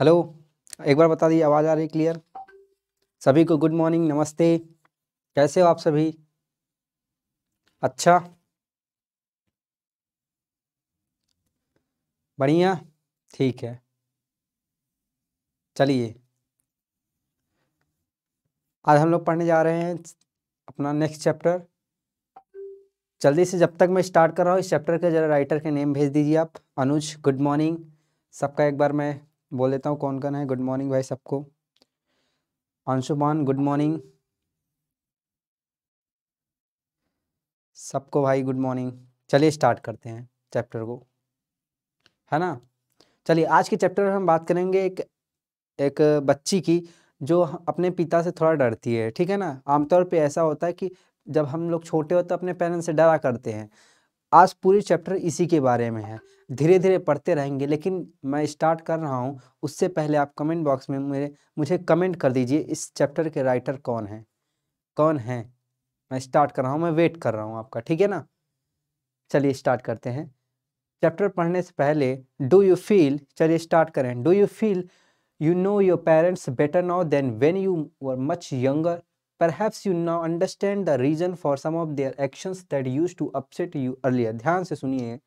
Hello एक बार बता दी आवाज़ आ रही क्लियर सभी को गुड मॉर्निंग नमस्ते कैसे हो आप सभी अच्छा बढ़िया ठीक है चलिए आज हम लोग पढ़ने जा रहे हैं अपना नेक्स्ट चैप्टर जल्दी से जब तक मैं स्टार्ट कर रहा हूँ इस चैप्टर के जरा राइटर के नेम भेज दीजिए आप अनुज गुड मॉर्निंग सबका एक बार मैं बोल देता हूँ कौन कौन है गुड मॉर्निंग भाई सबको अंशुमान गुड मॉर्निंग सबको भाई गुड मॉर्निंग चलिए स्टार्ट करते हैं चैप्टर को है ना चलिए आज के चैप्टर में हम बात करेंगे एक एक बच्ची की जो अपने पिता से थोड़ा डरती है ठीक है ना आमतौर पे ऐसा होता है कि जब हम लोग छोटे होते तो अपने पेरेंट्स से डरा करते हैं आज पूरी चैप्टर इसी के बारे में है धीरे धीरे पढ़ते रहेंगे लेकिन मैं स्टार्ट कर रहा हूँ उससे पहले आप कमेंट बॉक्स में मेरे मुझे कमेंट कर दीजिए इस चैप्टर के राइटर कौन है कौन है मैं स्टार्ट कर रहा हूँ मैं वेट कर रहा हूँ आपका ठीक है ना चलिए स्टार्ट करते हैं चैप्टर पढ़ने से पहले डू यू फील चलिए स्टार्ट करें do you feel you know your parents better now than when you were much younger Perhaps you now understand the reason for some of their actions that used to upset you earlier ध्यान से सुनिए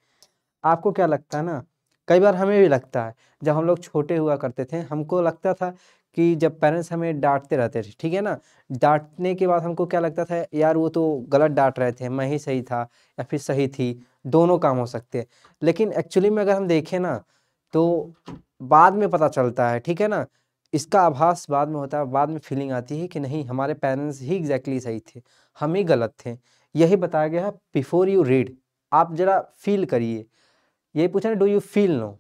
आपको क्या लगता है ना कई बार हमें भी लगता है जब हम लोग छोटे हुआ करते थे हमको लगता था कि जब पेरेंट्स हमें डांटते रहते थे ठीक है ना डांटने के बाद हमको क्या लगता था यार वो तो गलत डांट रहे थे मैं ही सही था या फिर सही थी दोनों काम हो सकते लेकिन एक्चुअली में अगर हम देखें ना तो बाद में पता चलता है ठीक है ना इसका आभास बाद में होता है बाद में फीलिंग आती है कि नहीं हमारे पेरेंट्स ही एग्जैक्टली exactly सही थे हम ही गलत थे यही बताया गया है बिफोर यू रीड आप ज़रा फील करिए ये पूछा ना डू यू फील नो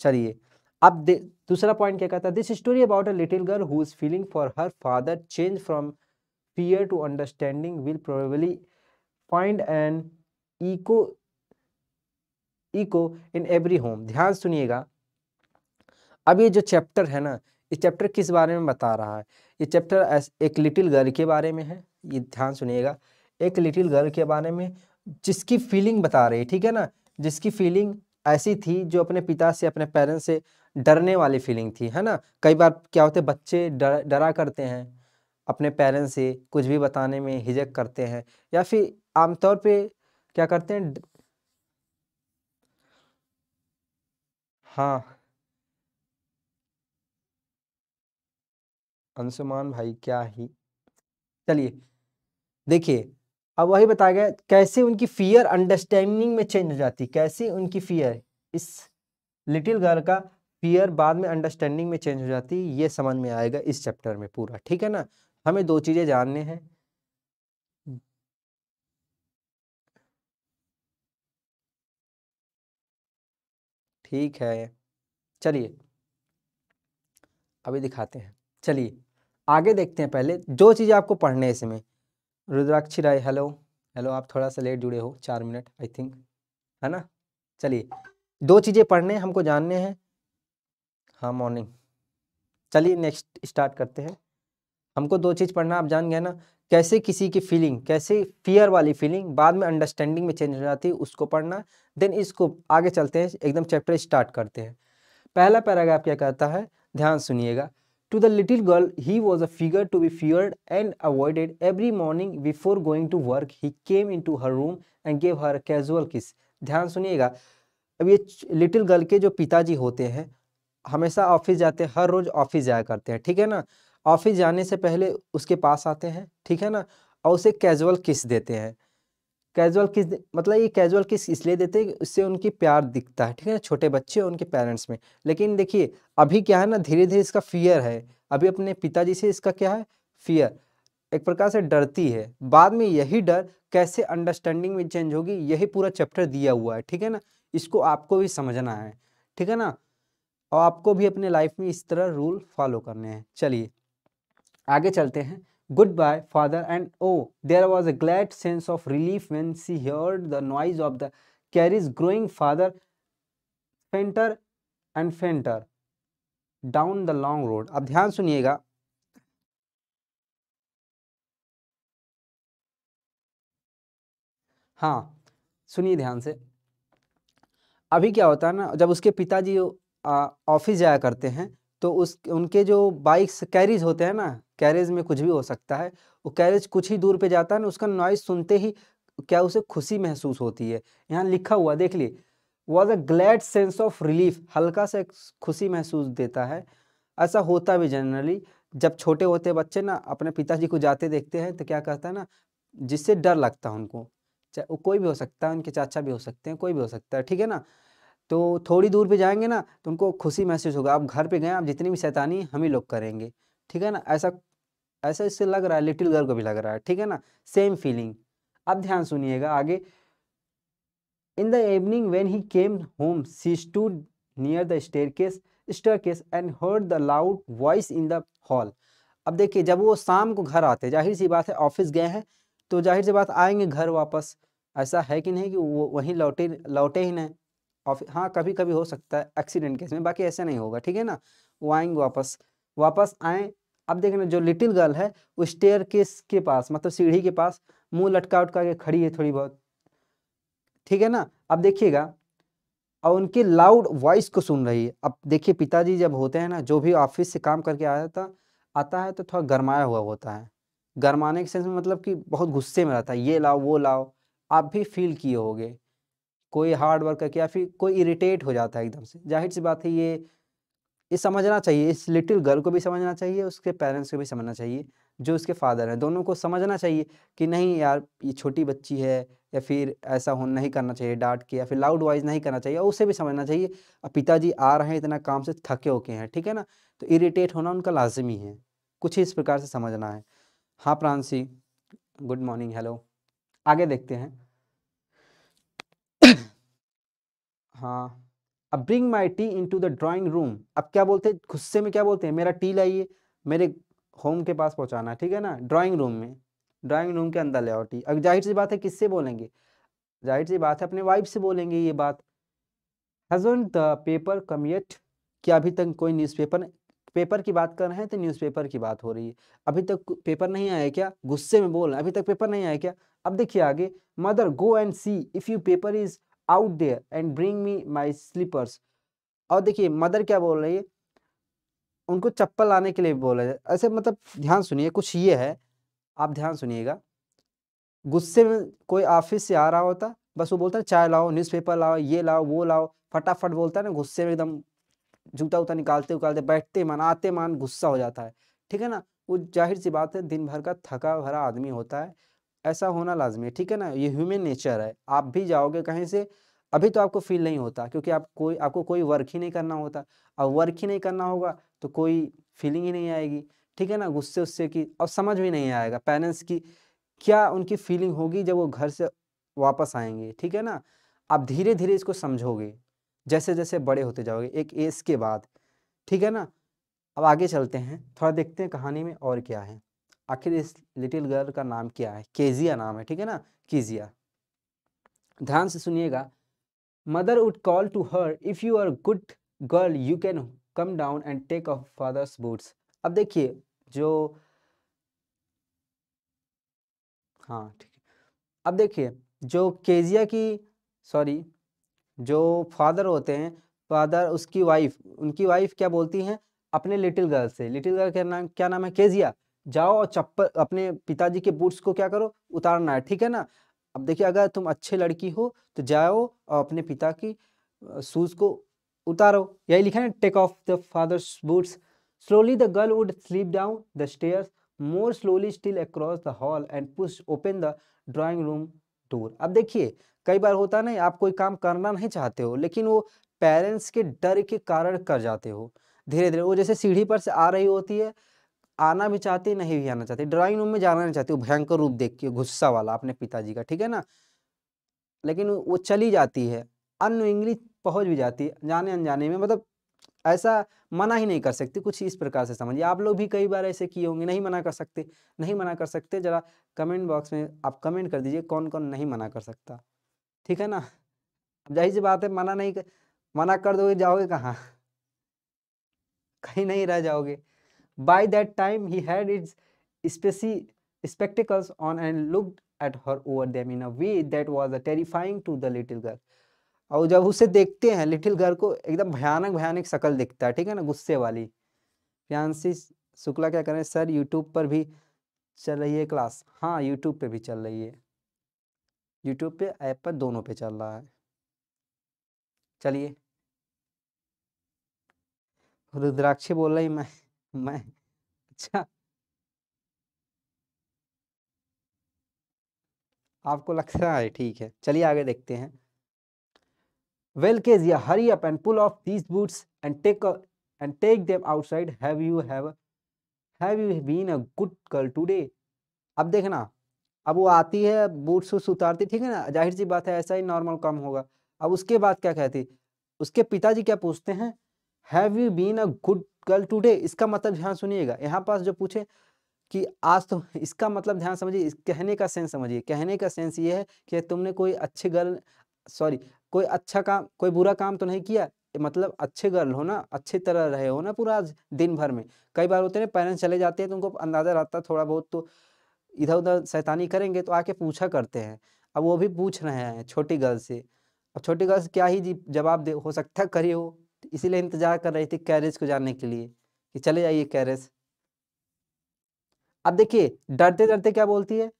चलिए अब दूसरा पॉइंट क्या कहता है this story about a little girl who is feeling for her father change from fear to understanding will probably find an echo echo in every home ध्यान सुनिएगा अब ये जो चैप्टर है ना ये चैप्टर किस बारे में बता रहा है ये चैप्टर एक लिटिल गर्ल के बारे में है ये ध्यान सुनिएगा एक लिटिल गर्ल के बारे में जिसकी फीलिंग बता रही है ठीक है ना जिसकी फीलिंग ऐसी थी जो अपने पिता से अपने पेरेंट्स से डरने वाली फीलिंग थी है ना कई बार क्या होते बच्चे डर डरा करते हैं अपने पेरेंट्स से कुछ भी बताने में हिजक करते हैं या फिर आमतौर पे क्या करते हैं हाँ अंशुमान भाई क्या ही चलिए देखिए अब वही बताया गया कैसे उनकी फियर अंडरस्टैंडिंग में चेंज हो जाती कैसे उनकी फियर इस लिटिल गर्ल का फियर बाद में अंडरस्टैंडिंग में चेंज हो जाती ये समझ में आएगा इस चैप्टर में पूरा ठीक है ना हमें दो चीज़ें जानने हैं ठीक है चलिए अभी दिखाते हैं चलिए आगे देखते हैं पहले जो चीज़ें आपको पढ़ने इसमें रुद्राक्षी राय हेलो हेलो आप थोड़ा सा लेट जुड़े हो चार मिनट आई थिंक है ना चलिए दो चीज़ें पढ़ने हमको जानने हैं हाँ मॉर्निंग चलिए नेक्स्ट स्टार्ट करते हैं हमको दो चीज़ पढ़ना आप जान गए ना कैसे किसी की फीलिंग कैसे फियर वाली फीलिंग बाद में अंडरस्टैंडिंग में चेंज हो जाती है उसको पढ़ना देन इसको आगे चलते हैं एकदम चैप्टर स्टार्ट करते हैं पहला पैराग्राफ क्या कहता है ध्यान सुनिएगा To the little girl, he was a figure to be feared and avoided. Every morning before going to work, he came into her room and gave her a casual kiss. ध्यान सुनिएगा अब ये little girl के जो पिताजी होते हैं हमेशा ऑफिस जाते हैं हर रोज ऑफिस जाया करते हैं ठीक है ना ऑफिस जाने से पहले उसके पास आते हैं ठीक है ना और उसे कैजुअल किस देते हैं कैजुअल किस मतलब ये कैजुअल किस इसलिए देते हैं उससे उनकी प्यार दिखता है ठीक है ना छोटे बच्चे और उनके पेरेंट्स में लेकिन देखिए अभी क्या है ना धीरे धीरे इसका फियर है अभी अपने पिताजी से इसका क्या है फियर एक प्रकार से डरती है बाद में यही डर कैसे अंडरस्टैंडिंग में चेंज होगी यही पूरा चैप्टर दिया हुआ है ठीक है ना इसको आपको भी समझना है ठीक है ना और आपको भी अपने लाइफ में इस तरह रूल फॉलो करने हैं चलिए आगे चलते हैं Goodbye, father, and oh, there was a glad sense of relief when she heard the noise of the carriage growing farther, fainter and fainter down the long road. अब ध्यान सुनिएगा हाँ सुनिए ध्यान से अभी क्या होता है ना जब उसके पिताजी ऑफिस जाया करते हैं तो उस उनके जो बाइक्स कैरिज होते हैं ना कैरेज में कुछ भी हो सकता है वो कैरेज कुछ ही दूर पे जाता है ना उसका नॉइज सुनते ही क्या उसे खुशी महसूस होती है यहाँ लिखा हुआ देख ली was a glad sense of relief हल्का सा खुशी महसूस देता है ऐसा होता भी जनरली जब छोटे होते बच्चे ना अपने पिताजी को जाते देखते हैं तो क्या कहता है ना जिससे डर लगता है उनको चाहे वो कोई भी हो सकता है उनके चाचा भी हो सकते हैं कोई भी हो सकता है ठीक है ना तो थोड़ी दूर पे जाएंगे ना तो उनको खुशी महसूस होगा आप घर पे गए आप जितनी भी शैतानी हम ही लोग करेंगे ठीक है ना ऐसा ऐसा इससे लग रहा है लिटिल गर्ल को भी लग रहा है ठीक है ना सेम फीलिंग अब ध्यान सुनिएगा आगे in the evening when he came home she stood near the case staircase and heard the loud voice in the hall अब देखिए जब वो शाम को घर आते जाहिर सी बात है ऑफिस गए हैं तो जाहिर सी बात आएंगे घर वापस ऐसा है कि नहीं कि वो वहीं लौटे लौटे ही नहीं ऑफिस हाँ कभी कभी हो सकता है एक्सीडेंट केस में बाकी ऐसा नहीं होगा ठीक है ना वो आएंगे वापस वापस आए अब देखना जो लिटिल गर्ल है वो स्टेयर केस के पास मतलब सीढ़ी के पास मुंह लटका उटका के खड़ी है थोड़ी बहुत ठीक है ना अब देखिएगा और उनके लाउड वॉइस को सुन रही है अब देखिए पिताजी जब होते हैं ना जो भी ऑफिस से काम करके आया था आता है तो थोड़ा गरमाया हुआ होता है गरमाने के सेंस में मतलब कि बहुत गुस्से में रहता है ये लाओ वो लाओ आप भी फील किए होंगे कोई हार्ड वर्क करके या फिर कोई इरिटेट हो जाता है एकदम से जाहिर सी बात है ये ये समझना चाहिए इस लिटिल गर्ल को भी समझना चाहिए उसके पेरेंट्स को भी समझना चाहिए जो उसके फादर हैं दोनों को समझना चाहिए कि नहीं यार ये छोटी बच्ची है या फिर ऐसा हो नहीं करना चाहिए डांट के या फिर लाउड वॉइस नहीं करना चाहिए और उसे भी समझना चाहिए अब पिताजी आ रहे हैं इतना काम से थके होके हैं ठीक है ना तो इरीटेट होना उनका लाजमी है कुछ इस प्रकार से समझना है हाँ प्रांसी गुड मॉर्निंग हेलो आगे देखते हैं हाँ अब bring my tea into the drawing room अब क्या बोलते हैं गुस्से में क्या बोलते हैं मेरा टी लाइए मेरे होम के पास पहुँचाना ठीक है ना ड्रॉइंग रूम में ड्राइंग रूम के अंदर ले आओ टी अब जाहिर सी बात है किससे बोलेंगे जाहिर सी बात है अपने वाइफ से बोलेंगे ये बात हजन द पेपर कमियट क्या अभी तक कोई न्यूज़पेपर पेपर की बात कर रहे हैं तो न्यूज़पेपर की बात हो रही है अभी तक पेपर नहीं आया क्या गुस्से में बोल रहे हैं अभी तक पेपर नहीं आया क्या अब देखिए आगे mother go and see if you paper is out there and bring me my slippers और देखिए मदर क्या बोल रही है उनको चप्पल लाने के लिए बोला है ऐसे मतलब ध्यान सुनिए कुछ ये है आप ध्यान सुनिएगा गुस्से में कोई ऑफिस से आ रहा होता बस वो बोलता है चाय लाओ न्यूज़पेपर लाओ ये लाओ वो लाओ फटाफट बोलता है ना गुस्से में एकदम जूता उता निकालते उकालते बैठते मान आते मान गुस्सा हो जाता है ठीक है ना वो जाहिर सी बात है दिन भर का थका भरा आदमी होता है ऐसा होना लाजमी है ठीक है ना ये ह्यूमन नेचर है आप भी जाओगे कहीं से अभी तो आपको फील नहीं होता क्योंकि आप कोई आपको कोई वर्क ही नहीं करना होता अब वर्क ही नहीं करना होगा तो कोई फीलिंग ही नहीं आएगी ठीक है ना गुस्से उससे की और समझ भी नहीं आएगा पेरेंट्स की क्या उनकी फीलिंग होगी जब वो घर से वापस आएंगे ठीक है ना आप धीरे धीरे इसको समझोगे जैसे जैसे बड़े होते जाओगे एक एज के बाद ठीक है ना अब आगे चलते हैं थोड़ा देखते हैं कहानी में और क्या है आखिर इस लिटिल गर्ल का नाम क्या है केजिया नाम है ठीक है ना कीजिया ध्यान से सुनिएगा mother would call to her if you are good girl you can come down and take off father's boots अब देखिए जो हाँ ठीक है अब देखिए जो केजिया की सॉरी जो फादर होते हैं फादर उसकी वाइफ उनकी वाइफ क्या बोलती हैं अपने लिटिल गर्ल से लिटिल गर्ल का नाम क्या नाम है केजिया जाओ और चप्पल अपने पिताजी के बूट्स को क्या करो उतारना है ठीक है ना अब देखिए अगर तुम अच्छे लड़की हो तो जाओ और अपने पिता की शूज को उतारो यही लिखा है take off the father's boots slowly the girl would slip down the stairs more slowly still across the hall and push open the drawing room door अब देखिए कई बार होता नहीं आप कोई काम करना नहीं चाहते हो लेकिन वो पेरेंट्स के डर के कारण कर जाते हो धीरे धीरे वो जैसे सीढ़ी पर से आ रही होती है आना भी चाहते नहीं भी आना चाहते ड्राइंग रूम में जाना नहीं चाहती वो भयंकर रूप देख के गुस्सा वाला अपने पिताजी का ठीक है ना लेकिन वो चली जाती है इंग्लिश पहुंच भी जाती है जाने अनजाने में मतलब ऐसा मना ही नहीं कर सकती कुछ इस प्रकार से समझिए आप लोग भी कई बार ऐसे किए होंगे नहीं मना कर सकते नहीं मना कर सकते जरा कमेंट बॉक्स में आप कमेंट कर दीजिए कौन कौन नहीं मना कर सकता ठीक है ना जाहिर सी बात है मना नहीं कर, मना कर दोगे जाओगे कहाँ कहीं नहीं रह जाओगे By that time, he had his speci- spectacles on and looked at her over them in a way that was terrifying to the little girl. और जब उसे देखते हैं लिटिल गर्ल को एकदम भयानक भयानक शकल दिखता है ठीक है ना गुस्से वाली फ्यांसी शुक्ला क्या करें सर यूट्यूब पर भी चल रही है क्लास हाँ यूट्यूब पे भी चल रही है यूट्यूब पे ऐप पर दोनों पे चल रहा है चलिए रुद्राक्षी बोल रही मैं मैं अच्छा आपको लगता है हाँ, ठीक है चलिए आगे देखते हैं well Kezia hurry up and pull off these boots and take and take them outside have you have have you been a good girl today अब देखना अब वो आती है बूट्स उस उतारती ठीक है ना जाहिर सी बात है ऐसा ही नॉर्मल काम होगा अब उसके बाद क्या कहती उसके पिताजी क्या पूछते हैं have you been a good girl today इसका मतलब ध्यान सुनिएगा यहाँ पास जो पूछे कि आज तो इसका मतलब ध्यान समझिए कहने का सेंस समझिए कहने का सेंस ये है कि तुमने कोई अच्छे गर्ल सॉरी कोई अच्छा काम कोई बुरा काम तो नहीं किया मतलब अच्छे गर्ल हो ना अच्छे तरह रहे हो ना पूरा दिन भर में कई बार होते हैं पेरेंट्स चले जाते हैं तो उनको अंदाजा रहता है थोड़ा बहुत तो इधर उधर शैतानी करेंगे तो आके पूछा करते हैं अब वो भी पूछ रहे हैं छोटी गर्ल से अब छोटी गर्ल से क्या ही जवाब दे हो सकता करिए हो तो इसीलिए इंतजार कर रही थी कैरेज को जाने के लिए कि चले जाइए कैरेज अब देखिए डरते डरते क्या बोलती है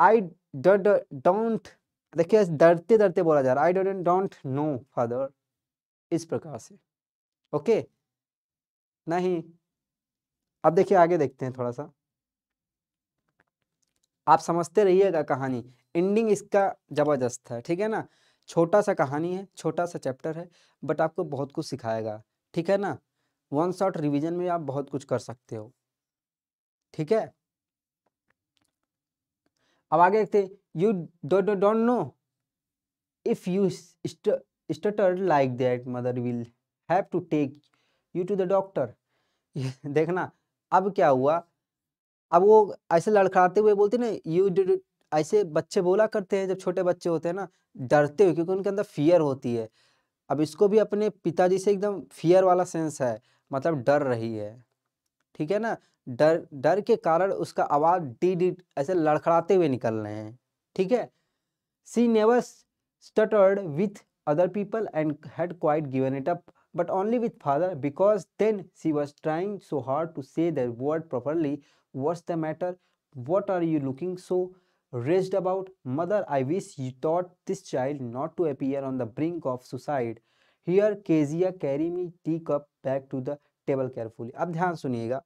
आई डोंट देखिए डरते डरते बोला जा रहा है I don't don't know father इस प्रकार से ओके नहीं अब देखिए आगे देखते हैं थोड़ा सा आप समझते रहिएगा कहानी एंडिंग इसका जबरदस्त है ठीक है ना छोटा सा कहानी है छोटा सा चैप्टर है बट आपको बहुत कुछ सिखाएगा ठीक है ना वन शॉट रिवीजन में आप बहुत कुछ कर सकते हो ठीक है अब आगे देखते you don't don't know if you stutter like that mother will have to take you to the doctor देखना अब क्या हुआ अब वो ऐसे लड़खड़ाते हुए बोलते ना यू ऐसे बच्चे बोला करते हैं जब छोटे बच्चे होते हैं ना डरते हुए क्योंकि उनके अंदर फियर होती है अब इसको भी अपने पिताजी से एकदम फियर वाला सेंस है मतलब डर रही है ठीक है ना डर डर के कारण उसका आवाज डी डी ऐसे लड़खड़ाते हुए निकल रहे हैं ठीक है she never stuttered with other people and had quite given it up but only with father because then she was trying so hard to say third properly what's the matter what are you looking so raised about mother i wish you taught this child not to appear on the brink of suicide here kezia carry me tea cup back to the table carefully अब ध्यान सुनिएगा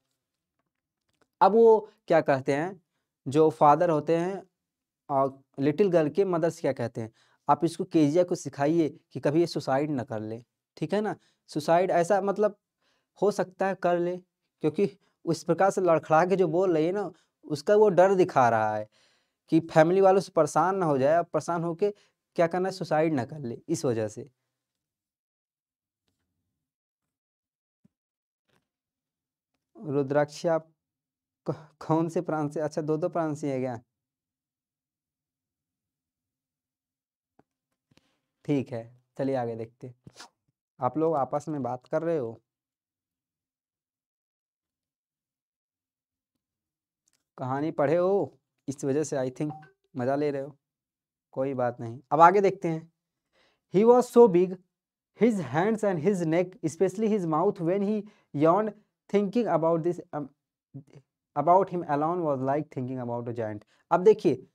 अब वो क्या कहते हैं जो father होते हैं और लिटिल गर्ल के मदर्स क्या कहते हैं आप इसको केजिया को सिखाइए कि कभी ये सुसाइड ना कर ले ठीक है ना सुसाइड ऐसा मतलब हो सकता है कर ले क्योंकि उस प्रकार से लड़खड़ा के जो बोल रही है ना उसका वो डर दिखा रहा है कि फैमिली वालों से परेशान ना हो जाए और परेशान होके क्या करना है सुसाइड ना कर ले इस वजह से रुद्राक्ष आप कौन से प्रांत से अच्छा दो दो प्रांत से है क्या ठीक है चलिए आगे देखते आप लोग आपस में बात कर रहे हो कहानी पढ़े हो इस वजह से आई थिंक मज़ा ले रहे हो कोई बात नहीं अब आगे देखते हैं he was so big his hands and his neck specially his mouth when he yawned thinking about this about him alone was like thinking about a joint अब देखिए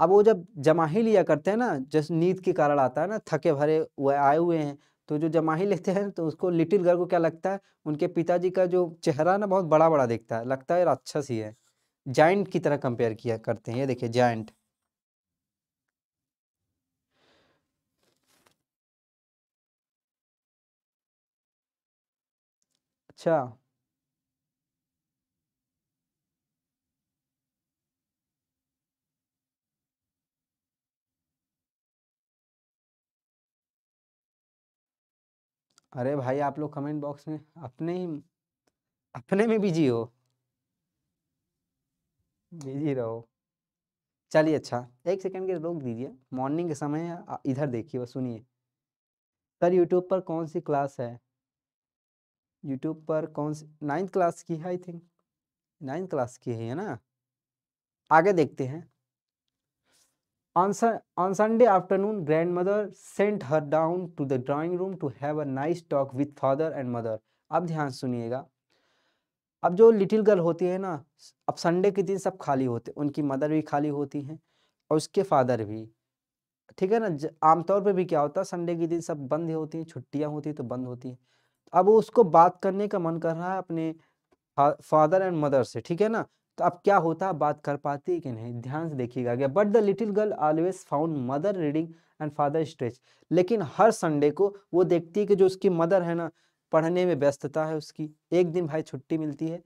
अब वो जब जमाही लिया करते हैं ना जस्ट नींद के कारण आता है ना थके भरे वह आए हुए हैं तो जो जमाही लेते हैं तो उसको लिटिल गर्ल को क्या लगता है उनके पिताजी का जो चेहरा ना बहुत बड़ा बड़ा दिखता है लगता है राक्षस ही है जाइंट की तरह कंपेयर किया करते हैं ये देखिए जाइंट अच्छा अरे भाई आप लोग कमेंट बॉक्स में अपने ही अपने में बिजी हो बिजी रहो चलिए अच्छा एक सेकंड के रोक दीजिए मॉर्निंग के समय इधर देखिए बस सुनिए सर यूट्यूब पर कौन सी क्लास है यूट्यूब पर कौन सी नाइन्थ क्लास की है आई थिंक नाइन्थ क्लास की है ना आगे देखते हैं on Sunday afternoon grand mother sent her down to the drawing room to have a nice talk with father and mother अब ध्यान सुनिएगा अब जो लिटिल गर्ल होती है ना अब संडे के दिन सब खाली होते उनकी मदर भी खाली होती हैं और उसके फादर भी ठीक है ना आमतौर पे भी क्या होता है संडे के दिन सब बंद होती हैं छुट्टियां होती हैं तो बंद होती हैं अब उसको बात करने का मन कर रहा है अपने फादर एंड मदर से ठीक है ना तो अब क्या होता है बात कर पाती है कि नहीं ध्यान से देखिएगा क्या but the little girl always found mother reading and father stretch लेकिन हर संडे को वो देखती है कि जो उसकी मदर है ना पढ़ने में व्यस्तता है उसकी एक दिन भाई छुट्टी मिलती है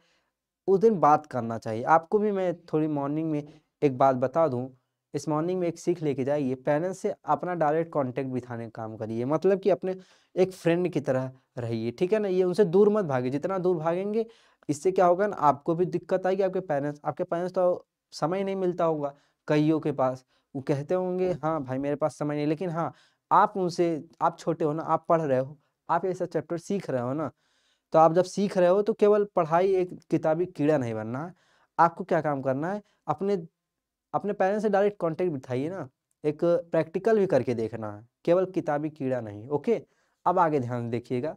उस दिन बात करना चाहिए आपको भी मैं थोड़ी मॉर्निंग में एक बात बता दूं इस मॉर्निंग में एक सीख लेके जाइए पेरेंट्स से अपना डायरेक्ट कांटेक्ट बिठाने का काम करिए मतलब कि अपने एक फ्रेंड की तरह रहिए ठीक है ना ये उनसे दूर मत भागे जितना दूर भागेंगे इससे क्या होगा ना आपको भी दिक्कत आएगी आपके पेरेंट्स आपके पेरेंट्स तो समय नहीं मिलता होगा कईयों के पास वो कहते होंगे हाँ भाई मेरे पास समय नहीं लेकिन हाँ आप उनसे आप छोटे हो ना आप पढ़ रहे हो आप ऐसा चैप्टर सीख रहे हो ना तो आप जब सीख रहे हो तो केवल पढ़ाई एक किताबी कीड़ा नहीं बनना है आपको क्या काम करना है अपने अपने पेरेंट्स से डायरेक्ट कॉन्टेक्ट बिठाइए ना एक प्रैक्टिकल भी करके देखना है केवल किताबी कीड़ा नहीं ओके अब आगे ध्यान देखिएगा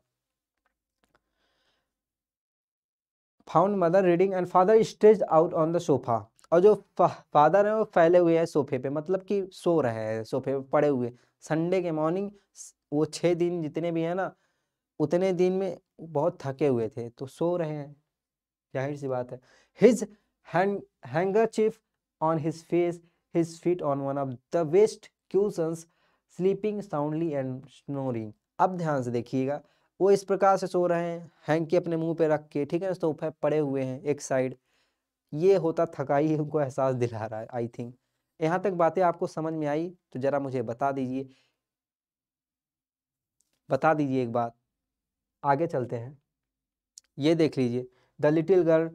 found mother reading and father stage out on the sofa और जो फादर है वो फैले हुए हैं सोफे पे मतलब कि सो रहे हैं सोफे पे पड़े हुए संडे के मॉर्निंग वो छः दिन जितने भी हैं ना उतने दिन में बहुत थके हुए थे तो सो रहे हैं जाहिर सी बात है his handkerchief on his face his feet on one of the best cushions sleeping soundly and snoring अब ध्यान से देखिएगा वो इस प्रकार से सो रहे हैं हैंकी अपने मुंह पे रख के ठीक है ना सोफे पड़े हुए हैं एक साइड ये होता थकाई उनको एहसास दिला रहा है आई थिंक यहाँ तक बातें आपको समझ में आई तो ज़रा मुझे बता दीजिए बता दीजिए एक बात आगे चलते हैं ये देख लीजिए the little girl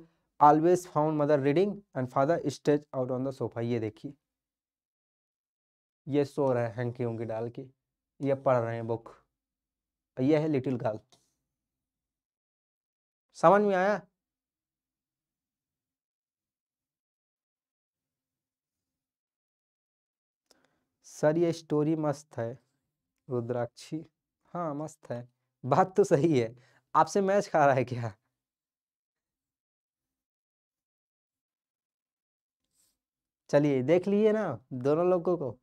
always found mother reading and father stretch out on the sofa ये देखिए ये सो रहे हैं हंकी उंकी डाल के ये पढ़ रहे हैं बुक ये है लिटिल गर्ल समझ में आया सर ये स्टोरी मस्त है रुद्राक्षी हाँ मस्त है बात तो सही है आपसे मैच खा रहा है क्या चलिए देख लीजिए ना दोनों लोगों को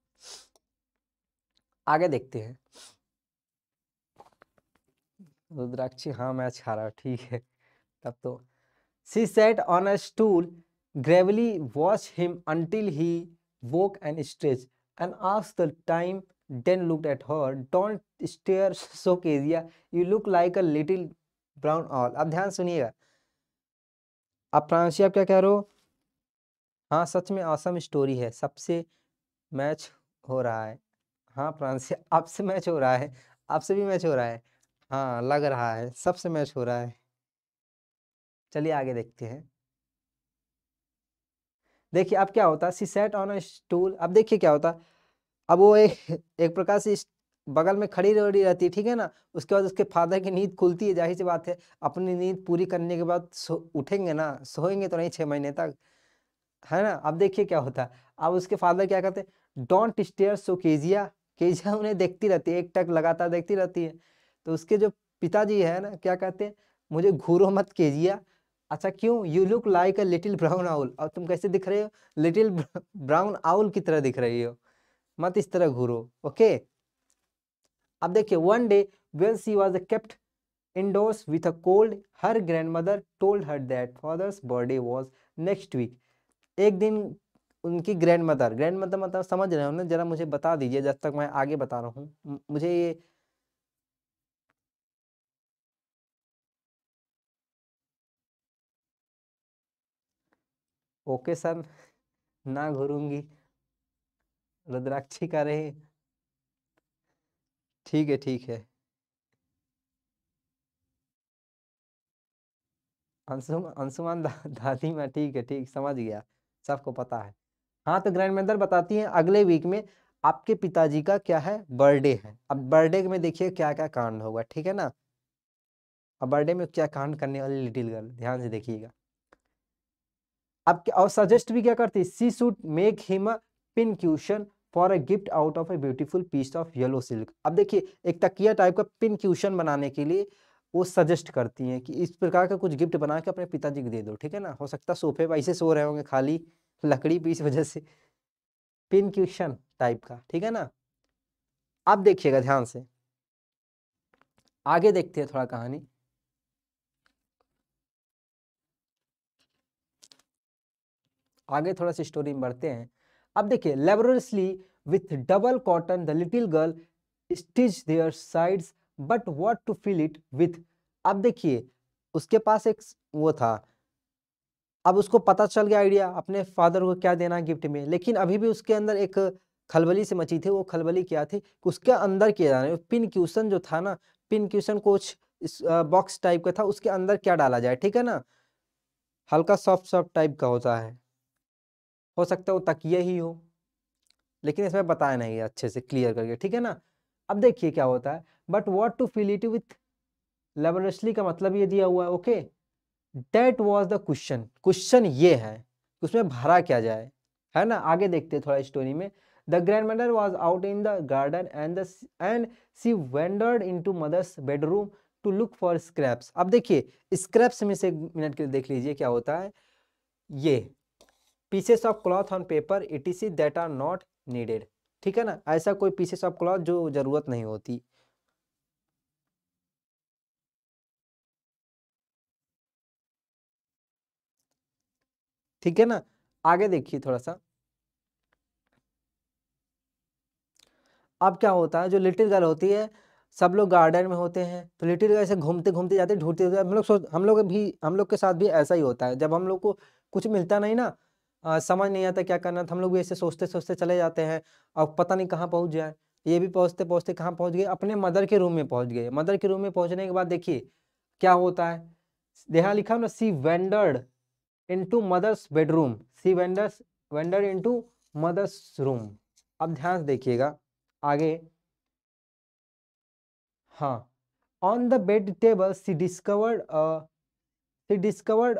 आगे देखते हैं रुद्राक्षी हाँ मैच खा रहा ठीक है तब तो she sat on a stool gravely watch him until he woke and stretch and ask the time Den looked at her. Don't stare so Kezia. You look like a little brown all. अब ध्यान सुनिएगा आप प्रांशी आप क्या कह रहे हो हाँ सच में औसम स्टोरी है सबसे मैच हो रहा है हाँ प्रांशी आपसे मैच हो रहा है आपसे भी मैच हो रहा है हाँ लग रहा है सबसे मैच हो रहा है चलिए आगे देखते हैं देखिए अब क्या होता she sat on a stool अब देखिए क्या होता अब वो एक एक प्रकार से बगल में खड़ी रड़ी रहती है ठीक है ना उसके बाद उसके फादर की नींद खुलती है जाहिर सी बात है अपनी नींद पूरी करने के बाद उठेंगे ना सोएंगे तो नहीं छः महीने तक है ना अब देखिए क्या होता है अब उसके फादर क्या करते हैं don't stare so Kezia Kezia उन्हें देखती रहती है एक टक लगातार देखती रहती है तो उसके जो पिताजी है ना क्या कहते हैं मुझे घूरो मत केजिया अच्छा क्यों you look like a little brown owl और तुम कैसे दिख रहे हो लिटिल ब्राउन आउल की तरह दिख रही हो मत इस तरह घूरो ओके अब देखिए one day when she was kept indoors with a cold her grand mother told her that father's birthday was next week एक दिन उनकी ग्रैंड मदर ग्रैंड मदर मतलब समझ रहे हो ना जरा मुझे बता दीजिए जब तक मैं आगे बता रहा हूँ मुझे ये ओके सर ना घूरूंगी रुद्राक्षी का रहे ठीक है ठीक है अंशुमान दादी माँ ठीक है ठीक समझ गया सबको पता है हाँ तो ग्रैंड मदर बताती है अगले वीक में आपके पिताजी का क्या है बर्थडे है अब बर्थडे में देखिए क्या क्या कांड होगा ठीक है ना अब बर्थडे में क्या कांड करने वाली लिटिल गर्ल ध्यान से देखिएगा अब और सजेस्ट भी क्या करती she should make him pin cushion for a gift out of a beautiful piece of yellow silk अब देखिए एक तकिया टाइप का पिन क्यूशन बनाने के लिए वो सजेस्ट करती हैं कि इस प्रकार का कुछ गिफ्ट बना के अपने पिताजी को दे दो ठीक है ना हो सकता सोफे पर ऐसे सो रहे होंगे खाली लकड़ी पीस इस वजह से पिन क्यूशन टाइप का ठीक है ना अब देखिएगा ध्यान से आगे देखते हैं थोड़ा कहानी आगे थोड़ा सा स्टोरी में बढ़ते हैं अब देखिए laboriously with double cotton the little girl stitch their sides but what to fill it with अब देखिए उसके पास एक वो था अब उसको पता चल गया आइडिया अपने फादर को क्या देना गिफ्ट में लेकिन अभी भी उसके अंदर एक खलबली से मची थी वो खलबली क्या थी कि उसके अंदर किया जाना पिन क्यूशन जो था ना पिन क्यूशन कुछ बॉक्स टाइप का था उसके अंदर क्या डाला जाए ठीक है ना हल्का सॉफ्ट सॉफ्ट टाइप का होता है हो सकता है वो तकिया ही हो लेकिन इसमें बताया नहीं है अच्छे से क्लियर करके ठीक है ना अब देखिए क्या होता है but what to fill it with laboriously का मतलब ये दिया हुआ है okay that was the question question ये है उसमें भरा क्या जाए है ना आगे देखते हैं थोड़ा स्टोरी में the grand mother was out in the garden and the and she wandered in to mother's bedroom to look for scraps अब देखिए स्क्रैप्स में से एक मिनट के लिए देख लीजिए क्या होता है ये pieces of cloth on paper it is that are not needed ठीक है ना ऐसा कोई पीसेस ऑफ क्लॉथ जो जरूरत नहीं होती ठीक है ना आगे देखिए थोड़ा सा अब क्या होता है जो लिटिल गर्ल होती है सब लोग गार्डन में होते हैं तो लिटिल गर्ल ऐसे घूमते घूमते जाते ढूंढते हम लोग सोच हम लोग भी हम लोग के साथ भी ऐसा ही होता है जब हम लोग को कुछ मिलता नहीं ना समझ नहीं आता क्या करना था तो हम लोग भी ऐसे सोचते सोचते चले जाते हैं और पता नहीं कहाँ पहुँच जाए ये भी पहुँचते पहुँचते कहाँ पहुँच गए अपने मदर के रूम में पहुँच गए मदर के रूम में पहुँचने के बाद देखिए क्या होता है यहाँ लिखा ना she wandered into mother's bedroom she wanders wander to mother's room अब ध्यान से देखिएगा आगे हाँ on the bed table she discovered she discovered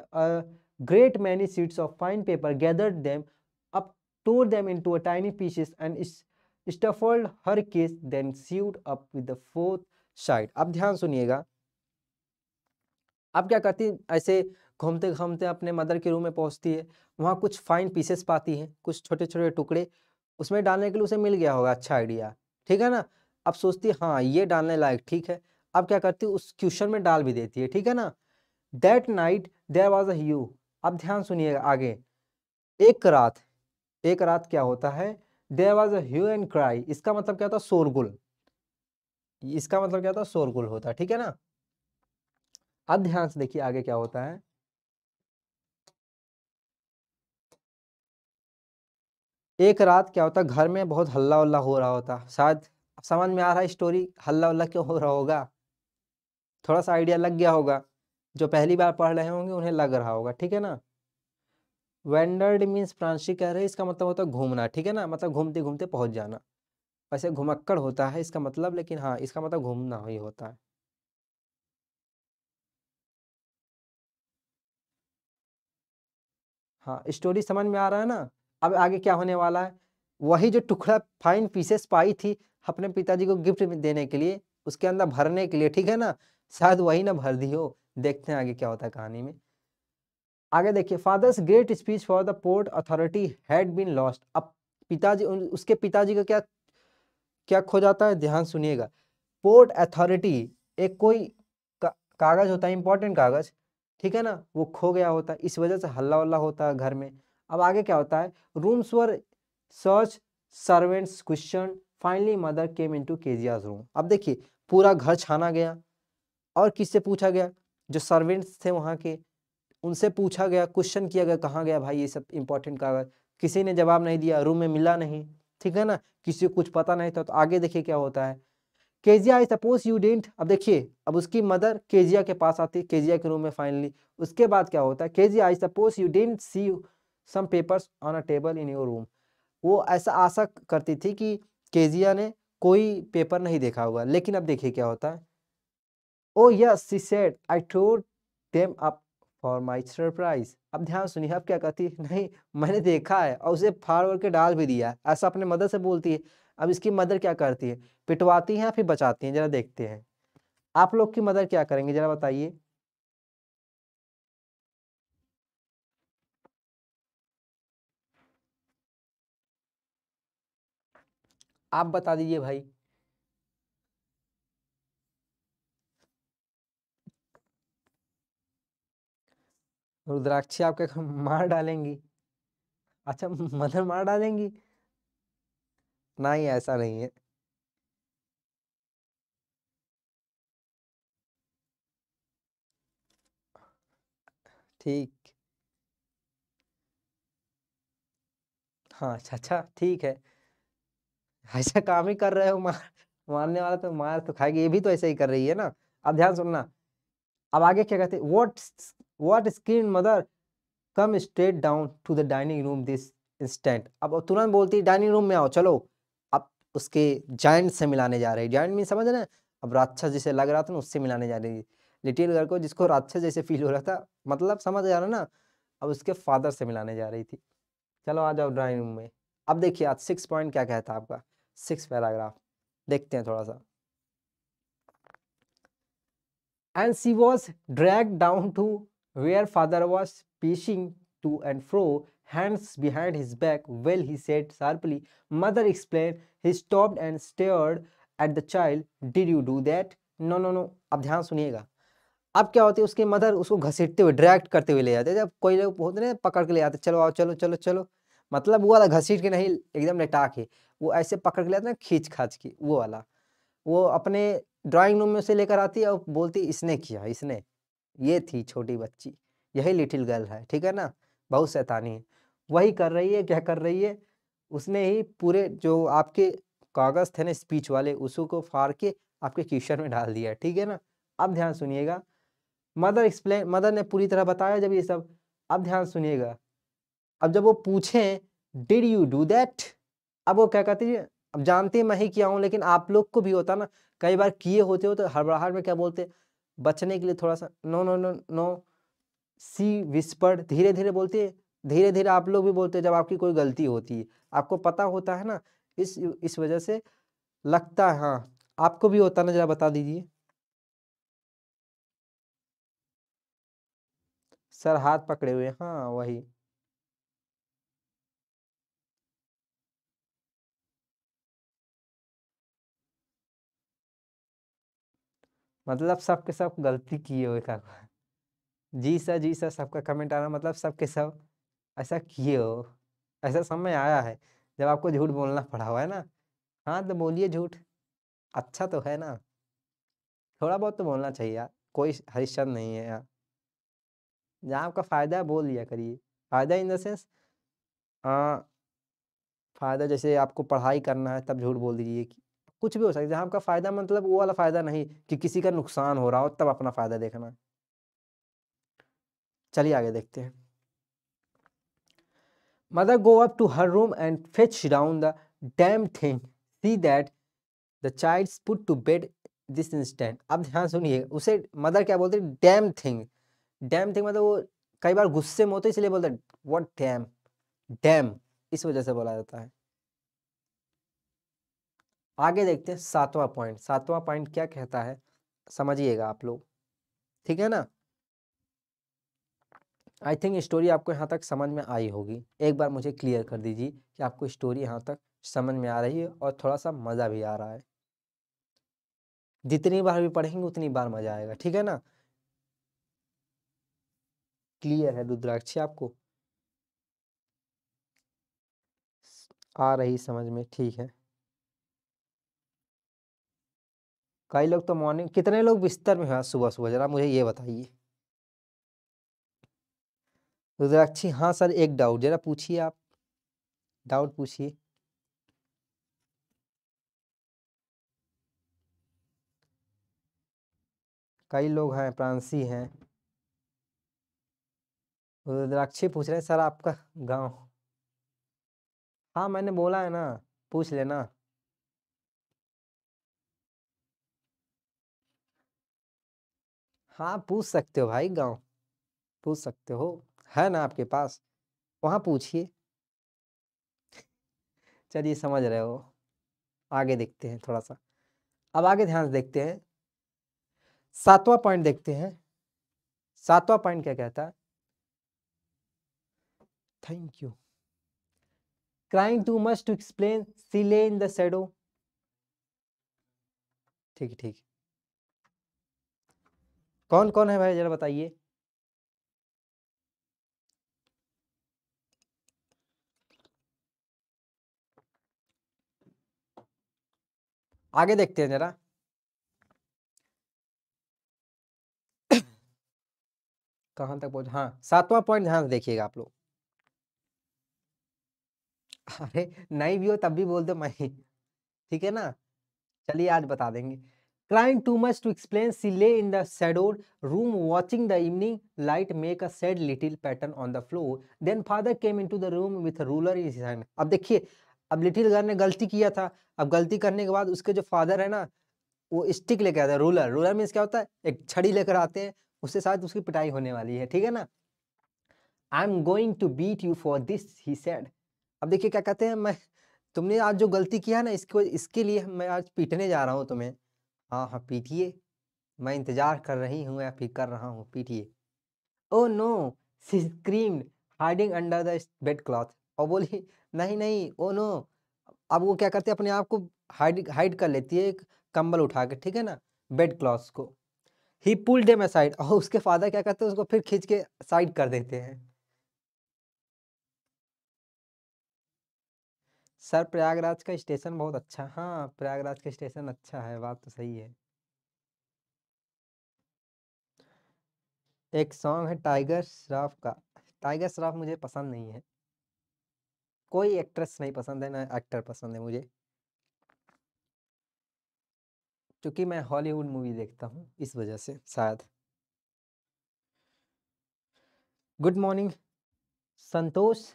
great many sheets of fine paper, gathered them up, tore them into a tiny pieces and stuffed her case, then sewed up with the fourth side. अब ध्यान सुनिएगा अब क्या करती ऐसे घूमते घूमते अपने मदर के रूम में पहुंचती है वहाँ कुछ फाइन पीसेस पाती है कुछ छोटे छोटे टुकड़े उसमें डालने के लिए उसे मिल गया होगा अच्छा आइडिया ठीक है ना अब सोचती है हाँ ये डालने लायक ठीक है अब क्या करती है उस क्वेश्चन में डाल भी देती है ठीक है ना that night there was a you अब ध्यान सुनिएगा आगे एक रात एक रात क्या होता है देर वॉज ह्यू क्राई इसका मतलब क्या होता है शोरगुल इसका मतलब क्या होता है शोरगुल होता है ठीक है ना अब ध्यान से देखिए आगे क्या होता है एक रात क्या होता घर में बहुत हल्ला उल्ला हो रहा होता शायद समझ में आ रहा है स्टोरी हल्ला उल्ला क्यों हो रहा होगा थोड़ा सा आइडिया लग गया होगा जो पहली बार पढ़ रहे होंगे उन्हें लग रहा होगा ठीक है ना वेंडर्ड मीन्स फ्रांसी कह रहे हैं इसका मतलब होता है घूमना ठीक है ना मतलब घूमते घूमते पहुंच जाना वैसे घुमक्कड़ होता है इसका मतलब लेकिन हाँ इसका मतलब घूमना ही होता है हाँ स्टोरी समझ में आ रहा है ना अब आगे क्या होने वाला है वही जो टुकड़ा फाइन पीसेस पाई थी अपने पिताजी को गिफ्ट देने के लिए उसके अंदर भरने के लिए ठीक है ना शायद वही ना भर दी हो देखते हैं आगे क्या होता है कहानी में आगे देखिए father's great speech for the port authority had been lost अब पिताजी उसके पिताजी का क्या क्या खो जाता है ध्यान सुनिएगा पोर्ट अथॉरिटी एक कोई का, कागज होता है इंपॉर्टेंट कागज ठीक है ना वो खो गया होता है इस वजह से हल्ला वल्ला होता है घर में अब आगे क्या होता है rooms were search servants question finally mother came in to Kezia's room अब देखिए पूरा घर छाना गया और किससे पूछा गया जो सर्वेंट्स थे वहाँ के उनसे पूछा गया क्वेश्चन किया गया कहाँ गया भाई ये सब इंपॉर्टेंट कागज किसी ने जवाब नहीं दिया रूम में मिला नहीं ठीक है ना किसी को कुछ पता नहीं था तो आगे देखिए क्या होता है Kezia I suppose you didn't अब देखिए अब उसकी मदर केजिया के पास आती है केजिया के रूम में फाइनली उसके बाद क्या होता है Kezia I suppose you didn't see some papers on a table in your room वो ऐसा आशा करती थी कि केजिया ने कोई पेपर नहीं देखा हुआ लेकिन अब देखिए क्या होता है oh yes she said i told them up for my surprise अब ध्यान सुनिए अब क्या कहती है नहीं मैंने देखा है और उसे फाड़ के डाल भी दिया ऐसा अपने मदर से बोलती है अब इसकी मदर क्या करती है पिटवाती है फिर बचाती हैं जरा देखते हैं आप लोग की मदर क्या करेंगे जरा बताइए आप बता दीजिए भाई रुद्राक्षी आपके मार डालेंगी अच्छा मदर मार डालेंगी नहीं ऐसा नहीं है ठीक हाँ अच्छा अच्छा ठीक है ऐसा काम ही कर रहे हो मार मारने वाला तो मार तो खाएगी ये भी तो ऐसा ही कर रही है ना अब ध्यान सुनना अब आगे क्या कहते what what screamed mother come straight down to the dining room this instant अब तुरंत बोलती है डाइनिंग रूम में आओ चलो अब उसके जॉइंट से मिलाने जा रही है जॉइंट में समझ रहे अब राक्षस जिसे लग रहा था ना उससे मिलाने जा रही है लिटिल गर्ल को जिसको राक्षस जैसे फील हो रहा था मतलब समझ जा रहा ना अब उसके फादर से मिलाने जा रही थी चलो आ जाओ ड्राइंग रूम में अब देखिए आज सिक्स पॉइंट क्या कहता है आपका सिक्स पैराग्राफ देखते हैं थोड़ा सा and she was drag down to where father was pacing to and fro, hands behind his back. Well, he said sharply. Mother explained. He stopped and stared at the child. Did you do that? No, no, no. अब ध्यान सुनिएगा अब क्या होती है उसके mother उसको घसीटते हुए ड्रैक्ट करते हुए ले जाते जब कोई लोग होते ना पकड़ के ले जाते चलो आओ चलो चलो चलो मतलब वो वाला घसीट के नहीं एकदम लटा के वो ऐसे पकड़ के ले आते ना खींच खाच के वो वाला वो अपने ड्राइंग रूम में उसे लेकर आती है और बोलती इसने किया इसने ये थी छोटी बच्ची यही लिटिल गर्ल है ठीक है ना बहुत शैतानी है वही कर रही है क्या कर रही है उसने ही पूरे जो आपके कागज़ थे ना स्पीच वाले उसी को फाड़ के आपके क्वेश्चन में डाल दिया ठीक है ना अब ध्यान सुनिएगा मदर एक्सप्लेन मदर ने पूरी तरह बताया जब ये सब अब ध्यान सुनिएगा अब जब वो पूछे डिड यू डू दैट अब वो क्या कहती है अब जानते मैं ही किया हूँ लेकिन आप लोग को भी होता ना कई बार किए होते हो तो हर में क्या बोलते हैं बचने के लिए थोड़ा सा no no no no she whispered धीरे धीरे बोलती है धीरे धीरे आप लोग भी बोलते हैं जब आपकी कोई गलती होती है आपको पता होता है ना इस इस वजह से लगता है हाँ आपको भी होता ना जरा बता दीजिए सर हाथ पकड़े हुए हाँ वही मतलब सब के सब गलती किए हो का जी सर जी सर सबका कमेंट आ रहा मतलब सब के सब ऐसा किए हो ऐसा समय आया है जब आपको झूठ बोलना पड़ा हुआ है ना हाँ तो बोलिए झूठ अच्छा तो है ना थोड़ा बहुत तो बोलना चाहिए यार कोई हरिश्चंद नहीं है यार जहाँ आपका फ़ायदा बोल लिया करिए फ़ायदा इन द सेंस हाँ, फ़ायदा जैसे आपको पढ़ाई करना है तब झूठ बोल दीजिए कि कुछ भी हो सकता है जहाँ आपका फ़ायदा मतलब वो वाला फ़ायदा नहीं कि किसी का नुकसान हो रहा हो तब अपना फ़ायदा देखना चलिए आगे देखते हैं mother go up to her room and fetch down the damn thing see that the child put to bed this instant अब ध्यान सुनिए उसे मदर क्या बोलते हैं डैम थिंग डैम थिंग मतलब वो कई बार गुस्से में होते इसलिए बोलते हैं व्हाट डैम डैम इस वजह से बोला जाता है आगे देखते हैं सातवां पॉइंट सातवां पॉइंट क्या कहता है समझिएगा आप लोग ठीक है ना आई थिंक स्टोरी आपको यहाँ तक समझ में आई होगी एक बार मुझे क्लियर कर दीजिए कि आपको स्टोरी यहाँ तक समझ में आ रही है और थोड़ा सा मज़ा भी आ रहा है जितनी बार भी पढ़ेंगे उतनी बार मज़ा आएगा ठीक है ना क्लियर है रुद्राक्षी आपको आ रही समझ में ठीक है कई लोग तो मॉर्निंग कितने लोग बिस्तर में हैं सुबह सुबह जरा मुझे ये बताइए रुद्राक्षी तो हाँ सर एक डाउट जरा पूछिए आप डाउट पूछिए कई लोग हैं प्रांसी हैं रुद्राक्षी तो पूछ रहे हैं सर आपका गांव हाँ मैंने बोला है ना पूछ लेना हाँ पूछ सकते हो भाई गांव पूछ सकते हो है ना आपके पास वहाँ पूछिए चलिए समझ रहे हो आगे देखते हैं थोड़ा सा अब आगे ध्यान से देखते हैं सातवां पॉइंट देखते हैं सातवां पॉइंट क्या कहता है thank you crying too much to explain she lay in the shadow ठीक ठीक कौन कौन है भाई जरा बताइए आगे देखते हैं जरा कहाँ तक पहुंच हाँ सातवां पॉइंट ध्यान से देखिएगा आप लोग अरे नहीं भी हो तब भी बोल दो मैं ठीक है ना चलिए आज बता देंगे Crying too much to explain, she lay in the shadowed room watching the evening light make a sad little pattern on the floor. Then father came into the room with a ruler in his hand. अब देखिए अब little girl ने गलती किया था अब गलती करने के बाद उसके जो फादर है ना वो स्टिक लेकर आता है रूलर रूलर मीन्स क्या होता है एक छड़ी लेकर आते हैं उससे शायद उसकी पिटाई होने वाली है ठीक है ना I am going to beat you for this he said अब देखिए क्या कहते हैं मैं तुमने आज जो गलती किया ना इसको इसके लिए मैं आज पीटने जा रहा हूँ तुम्हें हाँ हाँ पीटिए मैं इंतज़ार कर रही हूँ या फिर कर रहा हूँ पीटिए oh no she scream hiding under the bed cloth और बोली नहीं नहीं ओ नो अब वो क्या करती है अपने आप को हाइड हाइड कर लेती है एक कंबल उठा के ठीक है ना बेड क्लॉथ को ही पुल डेम साइड और उसके फादर क्या करते हैं उसको फिर खींच के साइड कर देते हैं सर प्रयागराज का स्टेशन बहुत अच्छा हाँ प्रयागराज का स्टेशन अच्छा है बात तो सही है एक सॉन्ग है टाइगर श्रॉफ का टाइगर श्रॉफ मुझे पसंद नहीं है कोई एक्ट्रेस नहीं पसंद है ना एक्टर पसंद है मुझे क्योंकि मैं हॉलीवुड मूवी देखता हूँ इस वजह से शायद गुड मॉर्निंग संतोष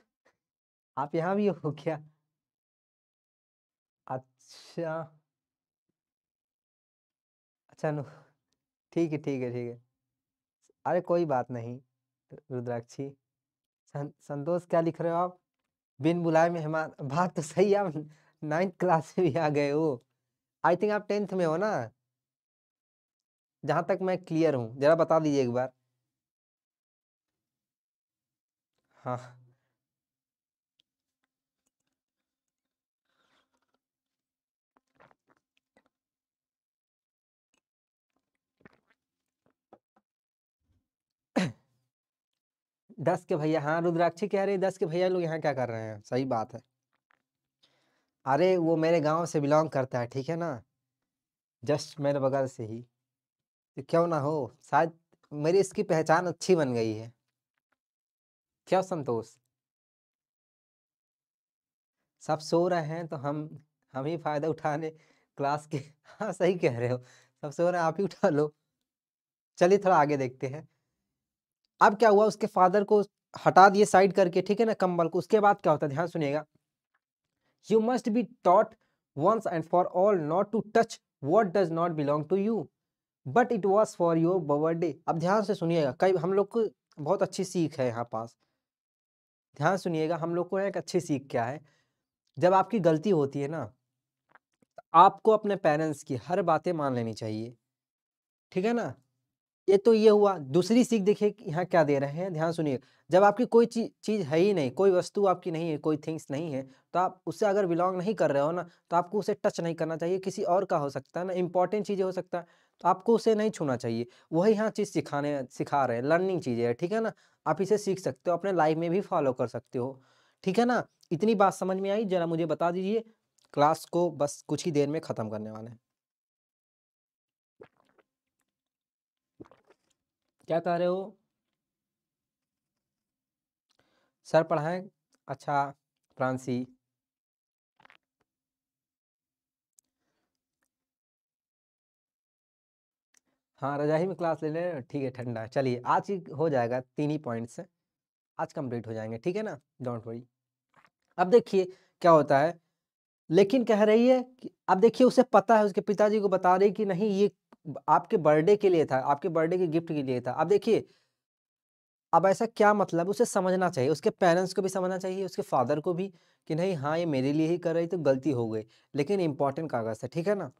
आप यहाँ भी हो क्या अच्छा अच्छा नो ठीक है ठीक है ठीक है अरे कोई बात नहीं रुद्राक्षी सं, संतोष क्या लिख रहे हो आप बिन बुलाए मेहमान बात तो सही आप नाइन्थ क्लास में भी आ गए हो आई थिंक आप टेंथ में हो ना जहाँ तक मैं क्लियर हूँ जरा बता दीजिए एक बार हाँ दस के भैया हाँ रुद्राक्षी कह रहे दस के भैया लोग यहाँ क्या कर रहे हैं सही बात है अरे वो मेरे गांव से बिलोंग करता है ठीक है ना जस्ट मेरे बगल से ही तो क्यों ना हो शायद मेरी इसकी पहचान अच्छी बन गई है क्यों संतोष सब सो रहे हैं तो हम हम ही फायदा उठाने क्लास के हाँ सही कह रहे हो सब सो रहे हैं आप ही उठा लो चलिए थोड़ा आगे देखते हैं अब क्या हुआ उसके फादर को हटा दिए साइड करके ठीक है ना कम्बल को उसके बाद क्या होता है ध्यान सुनिएगा you must be taught once and for all not to touch what does not belong to you but it was for your birthday अब ध्यान से सुनिएगा कई हम लोग को बहुत अच्छी सीख है यहाँ पास ध्यान सुनिएगा हम लोग को एक अच्छी सीख क्या है जब आपकी गलती होती है ना आपको अपने पेरेंट्स की हर बातें मान लेनी चाहिए ठीक है ना ये तो ये हुआ दूसरी सीख देखिए यहाँ क्या दे रहे हैं ध्यान सुनिए जब आपकी कोई चीज चीज़ है ही नहीं कोई वस्तु आपकी नहीं है कोई थिंग्स नहीं है तो आप उससे अगर बिलोंग नहीं कर रहे हो ना तो आपको उसे टच नहीं करना चाहिए किसी और का हो सकता है ना इंपॉर्टेंट चीज़ें हो सकता है तो आपको उसे नहीं छूना चाहिए वही यहाँ चीज़ सिखाने सिखा रहे हैं लर्निंग चीज़ें है ठीक है ना आप इसे सीख सकते हो अपने लाइफ में भी फॉलो कर सकते हो ठीक है ना इतनी बात समझ में आई जरा मुझे बता दीजिए क्लास को बस कुछ ही देर में ख़त्म करने वाले हैं क्या कह रहे हो सर पढ़ाए अच्छा फ्रांसी हाँ रजाही में क्लास ले लें ठीक है ठंडा है चलिए आज ही हो जाएगा तीन ही पॉइंट्स आज कंप्लीट हो जाएंगे ठीक है ना डोंट वरी अब देखिए क्या होता है लेकिन कह रही है कि अब देखिए उसे पता है उसके पिताजी को बता रही कि नहीं ये आपके बर्थडे के लिए था आपके बर्थडे के गिफ्ट के लिए था अब देखिए अब ऐसा क्या मतलब उसे समझना चाहिए उसके पेरेंट्स को भी समझना चाहिए उसके फादर को भी कि नहीं हाँ ये मेरे लिए ही कर रही तो गलती हो गई लेकिन इंपॉर्टेंट कागज़ है ठीक है ना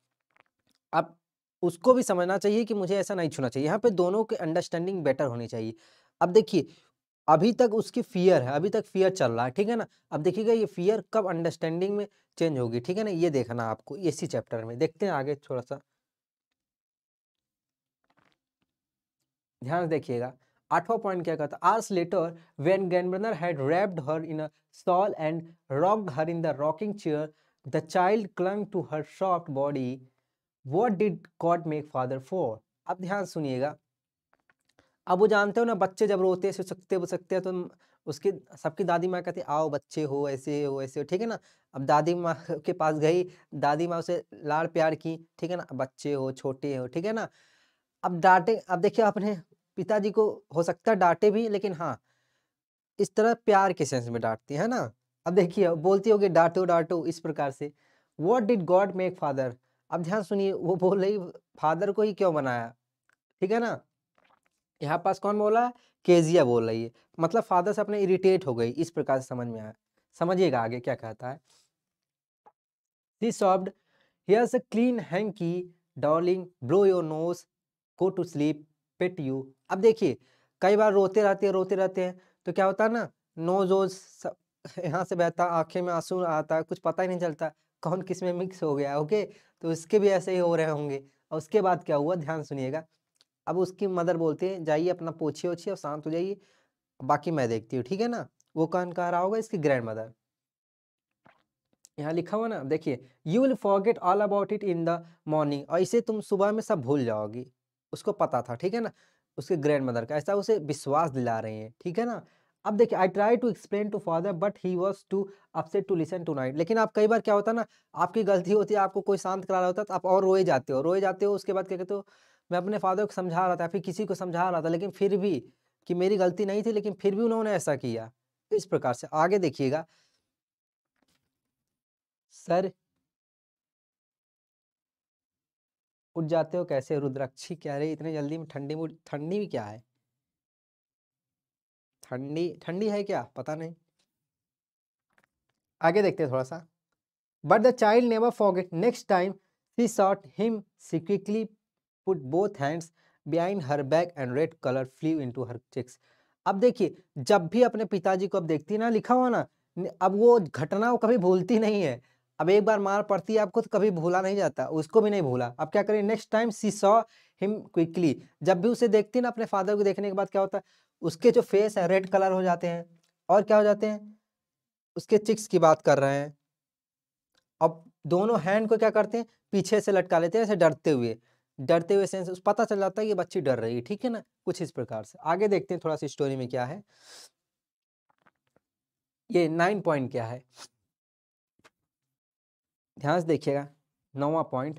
अब उसको भी समझना चाहिए कि मुझे ऐसा नहीं छूना चाहिए यहाँ पे दोनों की अंडरस्टैंडिंग बेटर होनी चाहिए अब देखिए अभी तक उसकी फियर है अभी तक फियर चल रहा है ठीक है ना अब देखिएगा ये फियर कब अंडरस्टैंडिंग में चेंज होगी ठीक है ना ये देखना आपको इसी चैप्टर में देखते हैं आगे थोड़ा सा ध्यान देखिएगा आठवां पॉइंट क्या कहता hours later when granny had wrapped her in a shawl and rock her in the rocking chair the child clung to her soft body what did God make father for अब ध्यान सुनिएगा अब वो जानते हो ना बच्चे जब रोते हैं सकते हो सकते हैं तो उसकी सबकी दादी माँ कहती आओ बच्चे हो ऐसे हो ऐसे हो ठीक है ना अब दादी माँ के पास गई दादी माँ उसे लाड़ प्यार की ठीक है ना बच्चे हो छोटे हो ठीक है ना अब डांटे अब देखिए आपने पिताजी को हो सकता है डांटे भी लेकिन हाँ इस तरह प्यार के सेंस में डांटती है ना अब देखिए बोलती होगी डांटो डांटो इस प्रकार से what did God make father अब ध्यान सुनिए वो बोल रही फादर को ही क्यों बनाया ठीक है ना यहाँ पास कौन बोला केजिया बोल रही है मतलब फादर से अपने इरिटेट हो गई इस प्रकार से समझ में आया समझिएगा आगे क्या कहता है she soft here's a clean hanky darling blow your nose go to sleep pet you अब देखिए कई बार रोते रहते हैं रोते रहते हैं तो क्या होता है ना नो जो यहाँ से बहता आंखें में आंसू आता है कुछ पता ही नहीं चलता कौन किस में मिक्स हो गया ओके तो उसके भी ऐसे ही हो रहे होंगे और उसके बाद क्या हुआ ध्यान सुनिएगा अब उसकी मदर बोलते हैं जाइए अपना पोछिए ओछिए और शांत हो जाइए बाकी मैं देखती हूँ ठीक है ना वो कौन कह रहा होगा इसकी ग्रैंड मदर यहाँ लिखा हुआ ना देखिए you will forget all about it in the morning और इसे तुम सुबह में सब भूल जाओगी उसको पता था ठीक है ना उसके ग्रैंड मदर का ऐसा उसे विश्वास दिला रहे हैं ठीक है ना अब देखिए I try to explain to father but he was too upset to listen tonight लेकिन आप कई बार क्या होता है ना आपकी गलती होती है आपको कोई शांत करा रहा होता है तो आप और रोए जाते हो रोए जाते हो उसके बाद क्या कहते हो मैं अपने फादर को समझा रहा था फिर किसी को समझा रहा था लेकिन फिर भी कि मेरी गलती नहीं थी लेकिन फिर भी उन्होंने ऐसा किया इस प्रकार से आगे देखिएगा सर उठ जाते हो कैसे रुद्राक्षी क्या रही इतने जल्दी में ठंडी में ठंडी भी क्या है ठंडी ठंडी है क्या पता नहीं आगे देखते हैं थोड़ा सा but the child never forget next time she saw him she quickly put both hands behind her back and red colour flew in to her cheeks अब देखिए जब भी अपने पिताजी को अब देखती ना लिखा हुआ ना अब वो घटना वो कभी भूलती नहीं है अब एक बार मार पड़ती है आपको तो कभी भूला नहीं जाता उसको भी नहीं भूला अब क्या करें next time she saw him quickly जब भी उसे देखती है ना अपने फादर को देखने के बाद क्या होता है उसके जो फेस है रेड कलर हो जाते हैं और क्या हो जाते हैं उसके चिक्स की बात कर रहे हैं अब दोनों हैंड को क्या करते हैं पीछे से लटका लेते हैं ऐसे डरते हुए डरते हुए सेंस उस पता चल जाता है ये बच्ची डर रही है ठीक है ना कुछ इस प्रकार से आगे देखते हैं थोड़ा सा स्टोरी में क्या है ये नाइन पॉइंट क्या है ध्यान से देखिएगा नौवा पॉइंट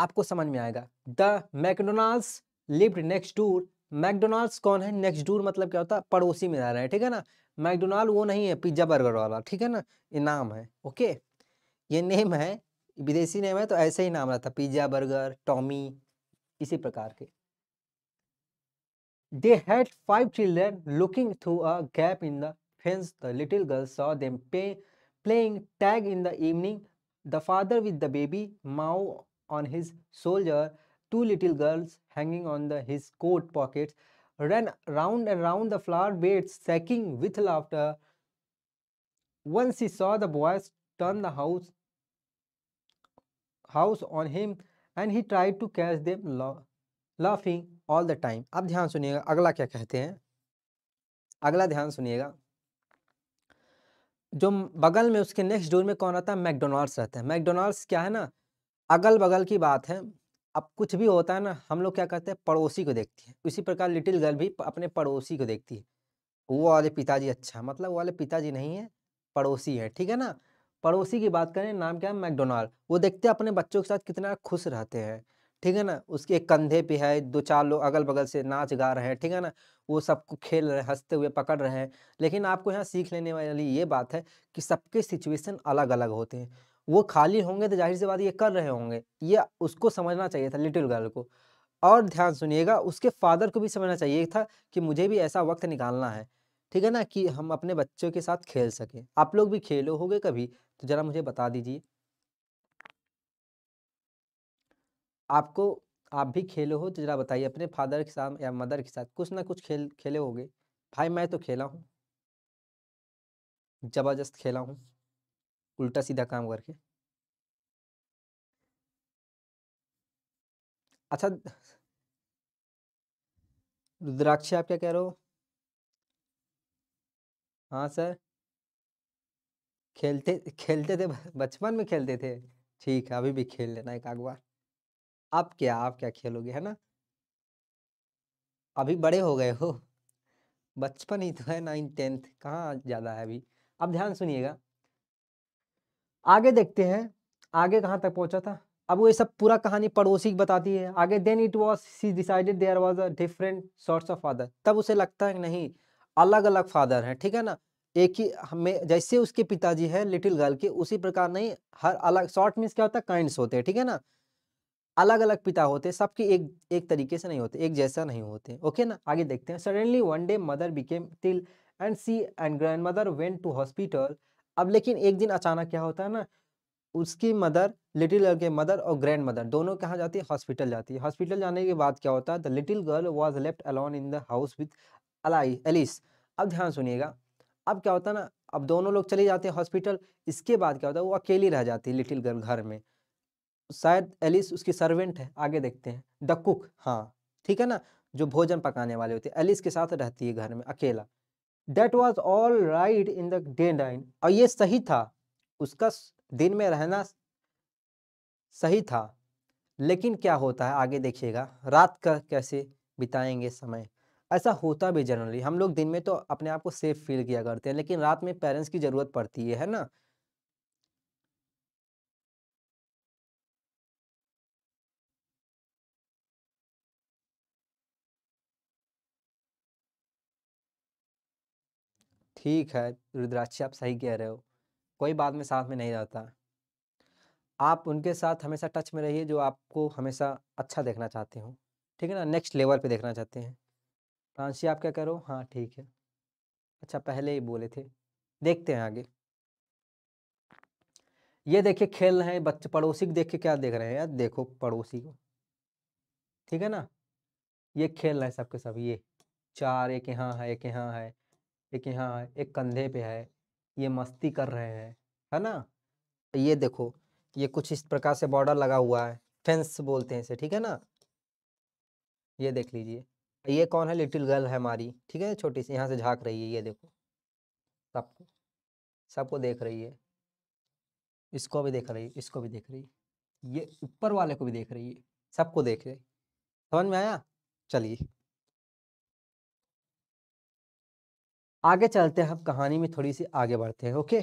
आपको समझ में आएगा the McDonalds lived next door McDonalds कौन है नेक्स्ट डोर मतलब क्या होता है पड़ोसी में रह रहे हैं ठीक है ना मैकडोनाल्ड वो नहीं है पिज्जा बर्गर वाला ठीक है ना ये नाम है ओके ये नेम है विदेशी नेम है तो ऐसे ही नाम रहता पिज्जा बर्गर टॉमी इसी प्रकार के they had five children looking through a gap in the fence the little girls saw them playing tag in the evening the father with the baby Mao on his shoulder two little girls hanging on the his coat pocket run round and round the flower bed shaking with laughter once she saw the boys turn the house house on him and he try to catch them laughing all the time अब ध्यान सुनिएगा अगला क्या कहते हैं अगला ध्यान सुनिएगा जो बगल में उसके नेक्स्ट डोर में कौन रहता है मैकडोनाल्ड्स रहता है मैकडोनल्ड्स क्या है ना अगल बगल की बात है अब कुछ भी होता है ना हम लोग क्या करते हैं पड़ोसी को देखती है उसी प्रकार लिटिल गर्ल भी अपने पड़ोसी को देखती है वो वाले पिताजी अच्छा मतलब वो वाले पिताजी नहीं है पड़ोसी है ठीक है ना पड़ोसी की बात करें नाम क्या है मैकडोनाल्ड वो देखते हैं अपने बच्चों के साथ कितना खुश रहते हैं ठीक है ना उसके कंधे पे है दो चार लोग अगल बगल से नाच गा रहे हैं ठीक है ना वो सबको खेल रहे हैं हंसते हुए पकड़ रहे हैं लेकिन आपको यहाँ सीख लेने वाली ये बात है कि सबके सिचुएशन अलग अलग होते हैं वो खाली होंगे तो जाहिर सी बात ये कर रहे होंगे ये उसको समझना चाहिए था लिटिल गर्ल को और ध्यान सुनिएगा उसके फादर को भी समझना चाहिए था कि मुझे भी ऐसा वक्त निकालना है ठीक है ना कि हम अपने बच्चों के साथ खेल सकें आप लोग भी खेलो होगे कभी तो ज़रा मुझे बता दीजिए आपको आप भी खेले हो तो जरा बताइए अपने फादर के साथ या मदर के साथ कुछ ना कुछ खेल खेले होगे भाई मैं तो खेला हूँ जबरदस्त खेला हूँ उल्टा सीधा काम करके अच्छा रुद्राक्ष आप क्या कह रहे हो हाँ सर खेलते खेलते थे बचपन में खेलते थे ठीक है अभी भी खेल लेना एक अखबार अब क्या आप क्या खेलोगे है ना अभी बड़े हो गए हो बचपन ही तो है नाइन टेंथ कहाँ ज़्यादा है अभी अब ध्यान सुनिएगा आगे देखते हैं आगे कहाँ तक पहुंचा था अब वो ये सब पूरा कहानी पड़ोसी की बताती है आगे then it was she decided there was a different sorts of father तब उसे लगता है नहीं अलग अलग फादर हैं ठीक है ना एक ही हमें जैसे उसके पिताजी है लिटिल गर्ल के उसी प्रकार नहीं हर अलग शॉर्ट मीन्स क्या होता है काइंड्स होते हैं ठीक है ना अलग अलग पिता होते सबके एक एक तरीके से नहीं होते एक जैसा नहीं होते ओके ना आगे देखते हैं suddenly one day mother became ill and she and grand mother went to hospital अब लेकिन एक दिन अचानक क्या होता है ना उसकी मदर लिटिल गर्ल के मदर और ग्रैंड मदर दोनों कहाँ जाती है हॉस्पिटल जाती है हॉस्पिटल जाने के बाद क्या होता है the little girl was left alone in the house with Alice Alice अब ध्यान सुनिएगा अब क्या होता है ना अब दोनों लोग चले जाते हैं हॉस्पिटल इसके बाद क्या होता है वो अकेली रह जाती है लिटिल गर्ल घर में शायद एलिस उसकी सर्वेंट है आगे देखते हैं द कुक हाँ ठीक है ना जो भोजन पकाने वाले होते हैं एलिस के साथ रहती है घर में अकेला that was all right in the day nine और ये सही था उसका दिन में रहना सही था लेकिन क्या होता है आगे देखिएगा रात का कैसे बिताएंगे समय ऐसा होता भी जनरली हम लोग दिन में तो अपने आप को सेफ फील किया करते हैं लेकिन रात में पेरेंट्स की ज़रूरत पड़ती है ना ठीक है रुद्राक्षी आप सही कह रहे हो कोई बात में साथ में नहीं रहता आप उनके साथ हमेशा टच में रहिए जो आपको हमेशा अच्छा देखना चाहते हो ठीक है ना नेक्स्ट लेवल पे देखना चाहते हैं प्रांशी आप क्या करो हाँ ठीक है अच्छा पहले ही बोले थे देखते हैं आगे ये देखिए खेल रहे हैं बच्चे पड़ोसी को देख के क्या देख रहे हैं यार देखो पड़ोसी को ठीक है ना ये खेल रहे हैं सबके सब ये चार एक यहाँ है एक यहाँ है एक यहाँ एक कंधे पे है ये मस्ती कर रहे हैं है ना तो ये देखो ये कुछ इस प्रकार से बॉर्डर लगा हुआ है फेंस बोलते हैं इसे ठीक है ना ये देख लीजिए तो ये कौन है लिटिल गर्ल है हमारी ठीक है छोटी सी यहाँ से झाँक रही है ये देखो सबको सबको देख रही है इसको भी देख रही है इसको भी देख रही है ये ऊपर वाले को भी देख रही है सबको देख रही समझ में आया चलिए आगे चलते हैं हम कहानी में थोड़ी सी आगे बढ़ते हैं ओके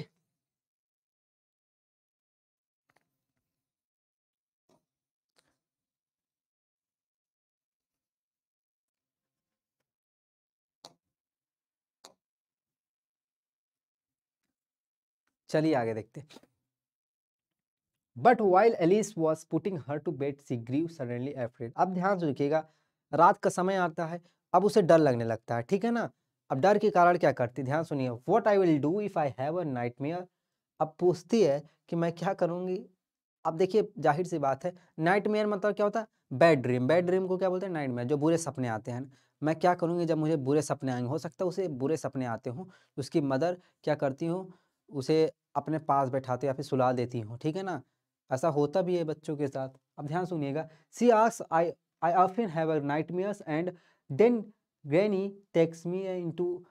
चलिए आगे देखते हैं but while Alice was putting her to bed she grew suddenly afraid अब ध्यान से देखिएगा रात का समय आता है अब उसे डर लगने लगता है ठीक है ना अब डर के कारण क्या करती ध्यान सुनिए what I will do if I have a night अब पूछती है कि मैं क्या करूँगी अब देखिए जाहिर सी बात है नाइट मेयर मतलब क्या होता है बैड ड्रीम बैड ड्रीम को क्या बोलते हैं नाइट मेयर जो बुरे सपने आते हैं मैं क्या करूँगी जब मुझे बुरे सपने आएंगे हो सकता है उसे बुरे सपने आते हों उसकी मदर क्या करती हूँ उसे अपने पास बैठाते या फिर सुला देती हूँ ठीक है ना ऐसा होता भी है बच्चों के साथ अब ध्यान सुनिएगा she as I I often have nightmares and then Granny takes me into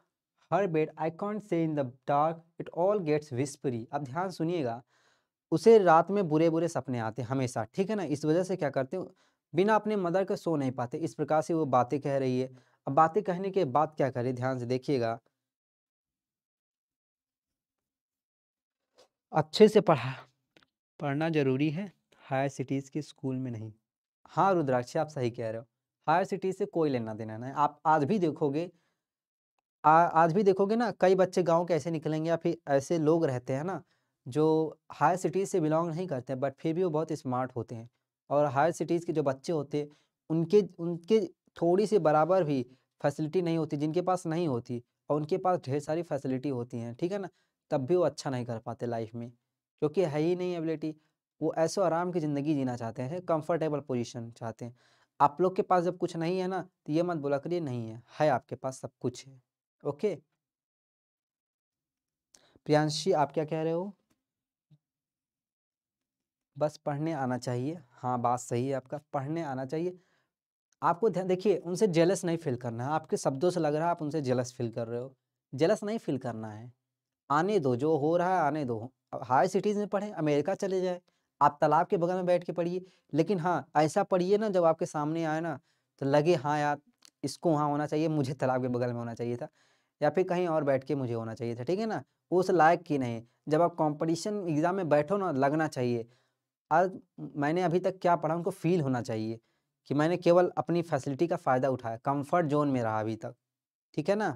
her bed. I can't say in the dark. It all gets whispery. अब ध्यान सुनिएगा उसे रात में बुरे बुरे सपने आते हमेशा ठीक है ना इस वजह से क्या करते हैं बिना अपने मदर के सो नहीं पाते इस प्रकार से वो बातें कह रही है अब बातें कहने के बाद क्या करे ध्यान से देखिएगा अच्छे से पढ़ा पढ़ना जरूरी है हायर सिटीज़ के स्कूल में नहीं हाँ रुद्राक्ष आप सही कह रहे हो फायर सिटी से कोई लेना देना नहीं आप आज भी देखोगे आ, आज भी देखोगे ना कई बच्चे गांव के ऐसे निकलेंगे या फिर ऐसे लोग रहते हैं ना जो हायर सिटीज़ से बिलोंग नहीं करते बट फिर भी वो बहुत स्मार्ट होते हैं और हायर सिटीज़ के जो बच्चे होते उनके उनके थोड़ी सी बराबर भी फैसिलिटी नहीं होती जिनके पास नहीं होती और उनके पास ढेर सारी फैसिलिटी होती हैं ठीक है ना तब भी वो अच्छा नहीं कर पाते लाइफ में क्योंकि है ही नहीं एबिलिटी वो ऐसे आराम की ज़िंदगी जीना चाहते हैं कम्फर्टेबल पोजिशन चाहते हैं आप लोग के पास जब कुछ नहीं है ना तो ये मत बोला करिए नहीं है है आपके पास सब कुछ है ओके प्रियांशी आप क्या कह रहे हो बस पढ़ने आना चाहिए हाँ बात सही है आपका पढ़ने आना चाहिए आपको ध्यान देखिए उनसे जेलस नहीं फील करना है आपके शब्दों से लग रहा है आप उनसे जेलस फील कर रहे हो जेलस नहीं फील करना है आने दो जो हो रहा है आने दो हाई सिटीज़ में पढ़े अमेरिका चले जाए आप तालाब के बगल में बैठ के पढ़िए लेकिन हाँ ऐसा पढ़िए ना जब आपके सामने आए ना तो लगे हाँ यार इसको वहाँ होना चाहिए मुझे तालाब के बगल में होना चाहिए था या फिर कहीं और बैठ के मुझे होना चाहिए था ठीक है ना उस लायक की नहीं जब आप कंपटीशन एग्ज़ाम में बैठो ना लगना चाहिए आज मैंने अभी तक क्या पढ़ा उनको फील होना चाहिए कि मैंने केवल अपनी फैसिलिटी का फ़ायदा उठाया कंफर्ट जोन में रहा अभी तक ठीक है ना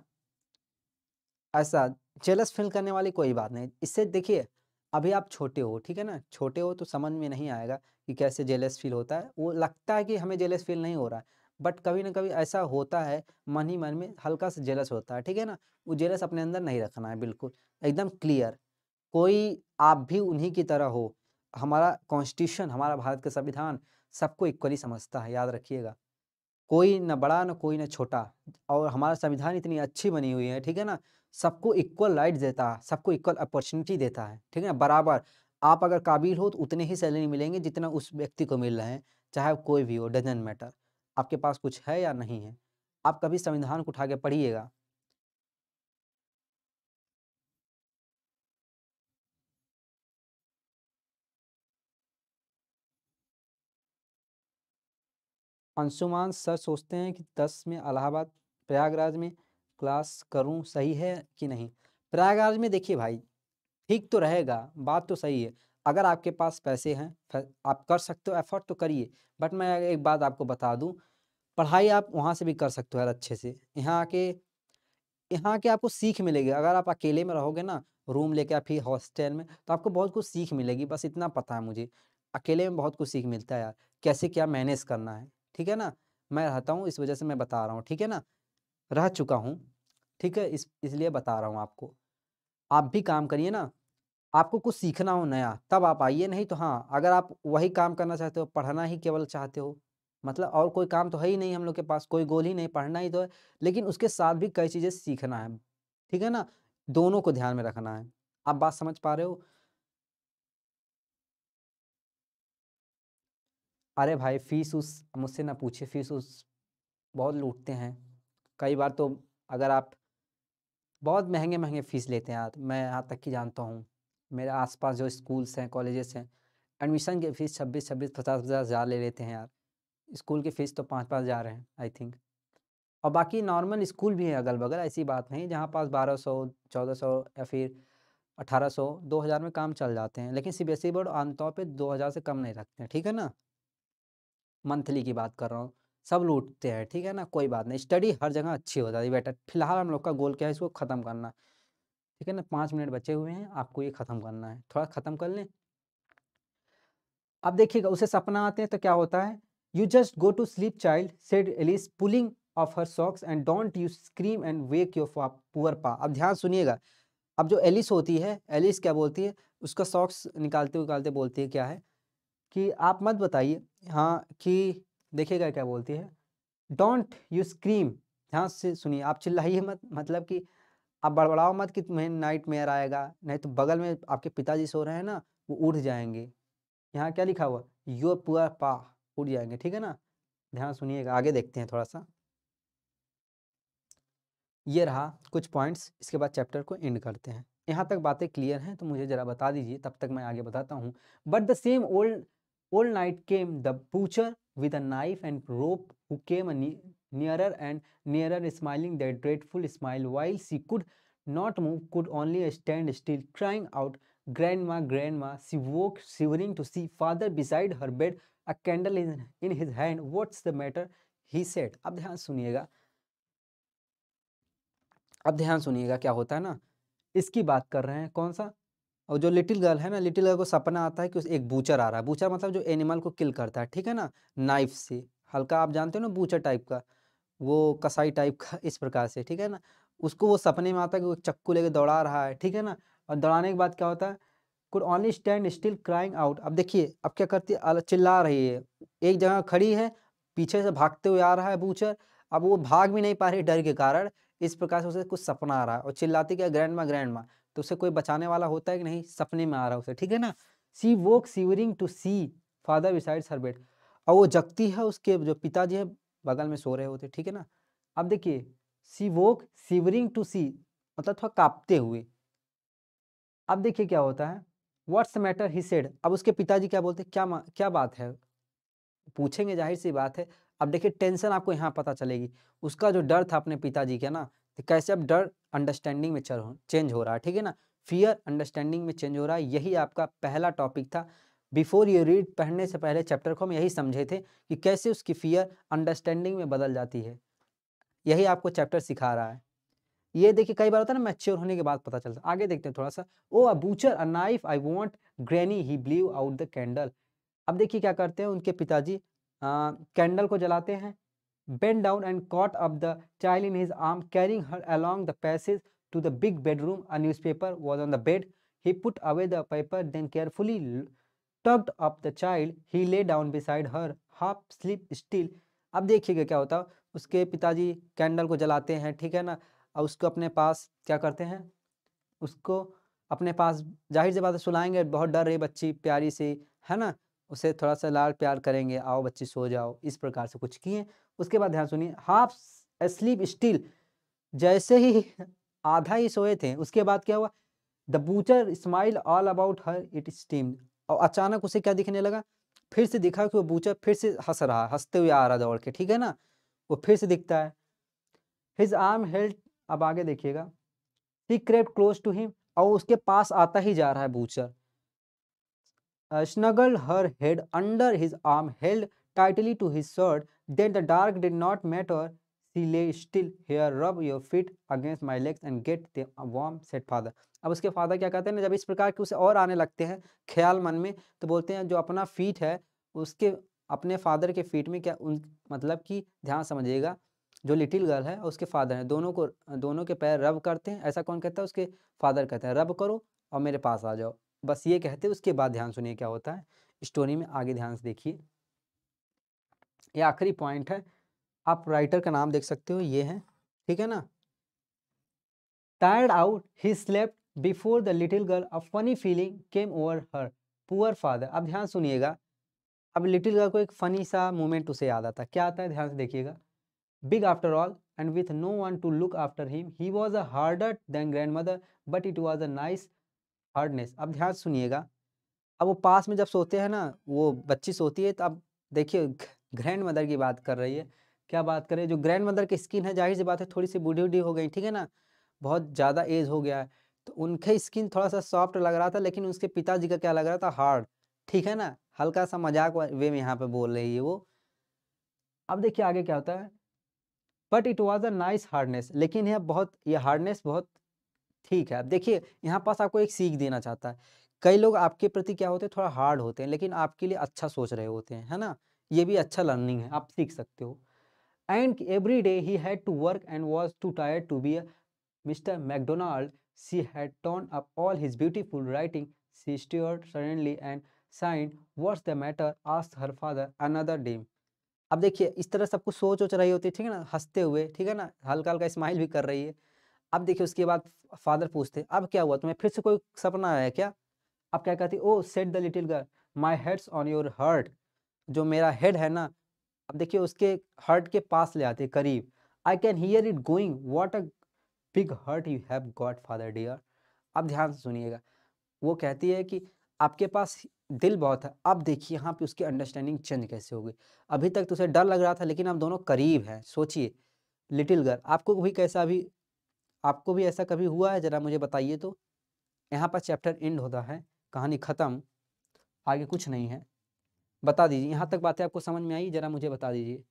ऐसा जेलस फील करने वाली कोई बात नहीं इससे देखिए अभी आप छोटे हो ठीक है ना छोटे हो तो समझ में नहीं आएगा कि कैसे जेलेस फील होता है वो लगता है कि हमें जेलेस फील नहीं हो रहा है बट कभी ना कभी ऐसा होता है मन ही मन में हल्का सा जेलस होता है ठीक है ना वो जेलस अपने अंदर नहीं रखना है बिल्कुल एकदम क्लियर कोई आप भी उन्हीं की तरह हो हमारा कॉन्स्टिट्यूशन हमारा भारत का संविधान सबको इक्वली समझता है याद रखिएगा कोई ना बड़ा ना कोई ना छोटा और हमारा संविधान इतनी अच्छी बनी हुई है ठीक है ना सबको इक्वल राइट देता है सबको इक्वल अपॉर्चुनिटी देता है ठीक है ना बराबर आप अगर काबिल हो तो उतने ही सैलरी मिलेंगे जितना उस व्यक्ति को मिल रहे हैं चाहे कोई भी हो डजेंट मैटर आपके पास कुछ है या नहीं है आप कभी संविधान को उठा के पढ़िएगा अंशुमान सर सोचते हैं कि दस में अलाहाबाद प्रयागराज में क्लास करूं सही है कि नहीं प्रयागराज में देखिए भाई ठीक तो रहेगा बात तो सही है अगर आपके पास पैसे हैं आप कर सकते हो एफर्ट तो करिए बट मैं एक बात आपको बता दूं पढ़ाई आप वहाँ से भी कर सकते हो यार अच्छे से यहाँ आके यहाँ आके आपको सीख मिलेगी अगर आप अकेले में रहोगे ना रूम लेके आप ही हॉस्टल में तो आपको बहुत कुछ सीख मिलेगी बस इतना पता है मुझे अकेले में बहुत कुछ सीख मिलता है यार कैसे क्या मैनेज करना है ठीक है ना मैं रहता हूँ इस वजह से मैं बता रहा हूँ ठीक है ना रह चुका हूँ ठीक है इस इसलिए बता रहा हूँ आपको आप भी काम करिए ना आपको कुछ सीखना हो नया तब आप आइए नहीं तो हाँ अगर आप वही काम करना चाहते हो पढ़ना ही केवल चाहते हो मतलब और कोई काम तो है ही नहीं हम लोग के पास कोई गोल ही नहीं पढ़ना ही तो है लेकिन उसके साथ भी कई चीज़ें सीखना है ठीक है ना दोनों को ध्यान में रखना है आप बात समझ पा रहे हो अरे भाई फीस उस मुझसे ना पूछे फीस उस बहुत लूटते हैं कई बार तो अगर आप बहुत महंगे महंगे फ़ीस लेते हैं तो मैं यहाँ तक कि जानता हूँ मेरे आसपास जो स्कूल्स हैं कॉलेजेस हैं एडमिशन की फ़ीस छब्बीस छब्बीस पचास पचास हज़ार ले लेते हैं यार स्कूल की फ़ीस तो पाँच पाँच हज़ार हैं आई थिंक और बाकी नॉर्मल स्कूल भी हैं अगल बगल ऐसी बात नहीं जहाँ पास बारह सौ चौदह सौ या फिर अठारह सौ दो हज़ार में काम चल जाते हैं लेकिन C B S E board आमतौर पर दो हज़ार से कम नहीं रखते हैं ठीक है ना मंथली की बात कर रहा हूँ सब लूटते हैं ठीक है ना कोई बात नहीं स्टडी हर जगह अच्छी हो जाती है बेटर फिलहाल हम लोग का गोल क्या है इसको ख़त्म करना ठीक है ना पाँच मिनट बचे हुए हैं आपको ये ख़त्म करना है थोड़ा ख़त्म कर लें अब देखिएगा उसे सपना आते हैं तो क्या होता है you just go to sleep child said Alice pulling off her socks and don't you scream and wake your poor pa अब ध्यान सुनिएगा अब जो एलिस होती है एलिस क्या बोलती है उसका सॉक्स निकालते निकालते बोलती है क्या है कि आप मत बताइए हाँ कि देखिएगा क्या बोलती है डोंट यू स्क्रीम ध्यान से सुनिए आप चिल्लाइए मत मतलब कि आप बड़बड़ाओ मत कि तुम्हें नाइट मेयर आएगा नहीं तो बगल में आपके पिताजी सो रहे हैं ना वो उठ जाएंगे यहाँ क्या लिखा हुआ यो पुअर पा उठ जाएंगे ठीक है ना ध्यान सुनिएगा आगे देखते हैं थोड़ा सा ये रहा कुछ पॉइंट्स इसके बाद चैप्टर को एंड करते हैं यहाँ तक बातें क्लियर हैं तो मुझे ज़रा बता दीजिए तब तक मैं आगे बताता हूँ but the same old old night came the butcher with a knife and rope who came nearer and nearer smiling that dreadful smile while she could not move could only stand still crying out grandma grandma she woke shivering to see father beside her bed a candle in, in his hand what's the matter he said अब ध्यान सुनिएगा अब ध्यान सुनिएगा क्या होता है ना इसकी बात कर रहे हैं कौन सा और जो लिटिल गर्ल है ना लिटिल गर्ल को सपना आता है कि उस एक बूचर आ रहा है बूचर मतलब जो एनिमल को किल करता है ठीक है ना नाइफ से हल्का आप जानते हो ना बूचर टाइप का वो कसाई टाइप का इस प्रकार से ठीक है ना उसको वो सपने में आता है कि वो चक्कू लेके दौड़ा रहा है ठीक है ना और दौड़ाने के बाद क्या होता है could only stand still crying out अब देखिए अब क्या करती है चिल्ला रही है एक जगह खड़ी है पीछे से भागते हुए आ रहा है बूचर अब वो भाग भी नहीं पा रही डर के कारण इस प्रकार से उसे कुछ सपना आ रहा है और चिल्लाती क्या ग्रैंड मा ग्रैंड माँ तो उसे कोई बचाने वाला होता है कि नहीं सपने में आ रहा उसे ठीक है ना she woke shivering to see father besides her bed और वो जगती है उसके जो पिताजी है बगल में सो रहे होते ठीक है ना अब देखिए सी वोक सीवरिंग टू सी मतलब थोड़ा कांपते हुए अब देखिए क्या होता है व्हाट्स मैटर ही सेड अब उसके पिताजी क्या बोलते हैं क्या क्या बात है पूछेंगे जाहिर सी बात है अब देखिए टेंशन आपको यहाँ पता चलेगी उसका जो डर था अपने पिताजी का ना तो कैसे अब डर अंडरस्टैंडिंग में चल चेंज हो रहा है ठीक है ना फियर अंडरस्टैंडिंग में चेंज हो रहा है यही आपका पहला टॉपिक था बिफोर यू रीड पढ़ने से पहले चैप्टर को हम यही समझे थे कि कैसे उसकी फियर अंडरस्टैंडिंग में बदल जाती है यही आपको चैप्टर सिखा रहा है ये देखिए कई बार होता है ना मैच्योर होने के बाद पता चलता है आगे देखते हैं थोड़ा सा oh a butcher a knife I want granny he blew out the candle अब देखिए क्या करते हैं उनके पिताजी कैंडल को जलाते हैं bent down and caught up the child in his arm, carrying her along the passage to the big bedroom. A newspaper was on the bed. He put away the paper, then carefully tucked up the child. He lay down beside her, half sleep still. ab dekhiyega kya hota uske pitaji candle ko jalate hain theek hai na aur usko apne paas kya karte hain usko अपने पास जाहिर सी बात सुलाएंगे बहुत डर रही बच्ची प्यारी से है ना उसे थोड़ा सा लाल प्यार करेंगे आओ बच्ची सो जाओ इस प्रकार से कुछ किए उसके बाद ध्यान सुनिए हाफ स्लीप स्टील जैसे ही आधा ही सोए थे उसके बाद क्या हुआ the butcher smile all about her it स्टीम और अचानक उसे क्या दिखने लगा फिर से दिखा कि वो बूचर फिर से हंस रहा है हंसते हुए आ रहा दौड़ के ठीक है ना वो फिर से दिखता है हिज आर्म हेल्ड अब आगे देखिएगा he crept close to him और उसके पास आता ही जा रहा है butcher snuggle her head under his arm held tightly to his shirt Then the dark did not matter. She lay still here. Rub your feet against my legs and get the warm said father. अब उसके father क्या कहते हैं जब इस प्रकार के उसे और आने लगते हैं ख्याल मन में तो बोलते हैं जो अपना फीट है उसके अपने फादर के फीट में क्या उन मतलब कि ध्यान समझिएगा जो लिटिल गर्ल है उसके फादर हैं दोनों को दोनों के पैर रब करते हैं ऐसा कौन कहता है उसके फादर कहते हैं रब करो और मेरे पास आ जाओ बस ये कहते हैं उसके बाद ध्यान सुनिए क्या होता है स्टोरी में आगे ध्यान से देखिए ये आखिरी पॉइंट है आप राइटर का नाम देख सकते हो ये है ठीक है ना tired out he slept before the little girl a funny feeling came over her poor father अब ध्यान सुनिएगा अब लिटिल गर्ल को एक फनी सा मोमेंट उसे याद आता क्या आता है ध्यान से देखिएगा big after all with no one to look after him he was a harder than grandmother but it was a nice hardness अब ध्यान सुनिएगा अब वो पास में जब सोते हैं ना वो बच्ची सोती है तो अब देखिए ग्रैंड मदर की बात कर रही है क्या बात करें जो ग्रैंड मदर की स्किन है जाहिर सी बात है थोड़ी सी बूढ़ी उड़ी हो गई ठीक है ना बहुत ज़्यादा एज हो गया है तो उनके स्किन थोड़ा सा सॉफ्ट लग रहा था लेकिन उसके पिताजी का क्या लग रहा था हार्ड ठीक है ना हल्का सा मजाक वे में यहाँ पे बोल रही है वो अब देखिए आगे क्या होता है but it was a nice hardness लेकिन यह बहुत यह हार्डनेस बहुत ठीक है अब देखिए यहाँ पास आपको एक सीख देना चाहता है कई लोग आपके प्रति क्या होते हैं थोड़ा हार्ड होते हैं लेकिन आपके लिए अच्छा सोच रहे होते हैं है ना ये भी अच्छा लर्निंग है आप सीख सकते हो and every day he had to work and was too tired to be mister McDonald she had turn up all his beautiful writing she stirred suddenly and sighed what's the matter ask her father another day अब देखिए इस तरह सब कुछ सोच वोच रही होती है ठीक है ना हंसते हुए ठीक है ना हल्का हल्का स्माइल भी कर रही है अब देखिए उसके बाद फादर पूछते अब क्या हुआ तुम्हें फिर से कोई सपना आया क्या अब क्या कहती oh said the little girl my head's on your heart जो मेरा हेड है ना अब देखिए उसके हर्ट के पास ले आते करीब I can hear it going what a big heart you have got father dear अब ध्यान से सुनिएगा वो कहती है कि आपके पास दिल बहुत है अब देखिए यहाँ पे उसकी अंडरस्टैंडिंग चेंज कैसे हो गई अभी तक तो उसे डर लग रहा था लेकिन आप दोनों करीब हैं सोचिए लिटिल गर्ल आपको भी कैसा अभी आपको भी ऐसा कभी हुआ है ज़रा मुझे बताइए तो यहाँ पर चैप्टर एंड होता है कहानी ख़त्म आगे कुछ नहीं है बता दीजिए यहाँ तक बातें आपको समझ में आई जरा मुझे बता दीजिए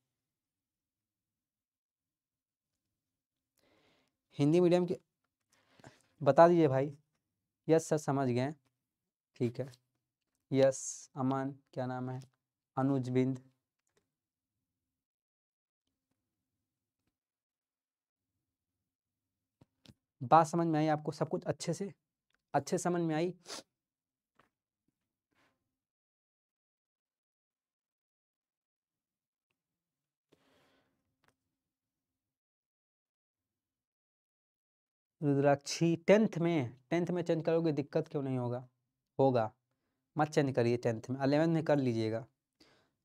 हिंदी मीडियम के बता दीजिए भाई यस सर समझ गए ठीक है यस अमन क्या नाम है अनुज बिंद बात समझ में आई आपको सब कुछ अच्छे से अच्छे समझ में आई रुद्राक्षी टेंथ में टेंथ में चेंज करोगे दिक्कत क्यों नहीं होगा होगा मत चेंज करिए टेंथ में अलेवेंथ में कर लीजिएगा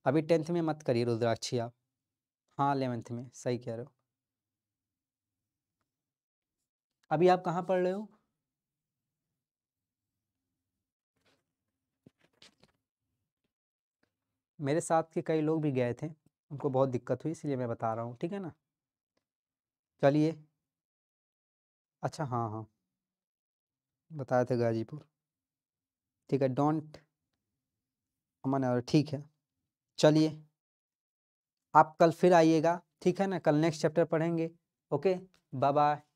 अभी टेंथ में मत करिए रुद्राक्षी आप हाँ अलेवेंथ में सही कह रहे हो अभी आप कहाँ पढ़ रहे हो मेरे साथ के कई लोग भी गए थे उनको बहुत दिक्कत हुई इसलिए मैं बता रहा हूँ ठीक है ना चलिए अच्छा हाँ, हाँ। बताए थे गाजीपुर। ठीक है डोंट अमन और ठीक है। चलिए आप कल फिर आइएगा, ठीक है ना? कल नेक्स्ट चैप्टर पढ़ेंगे। Okay bye bye.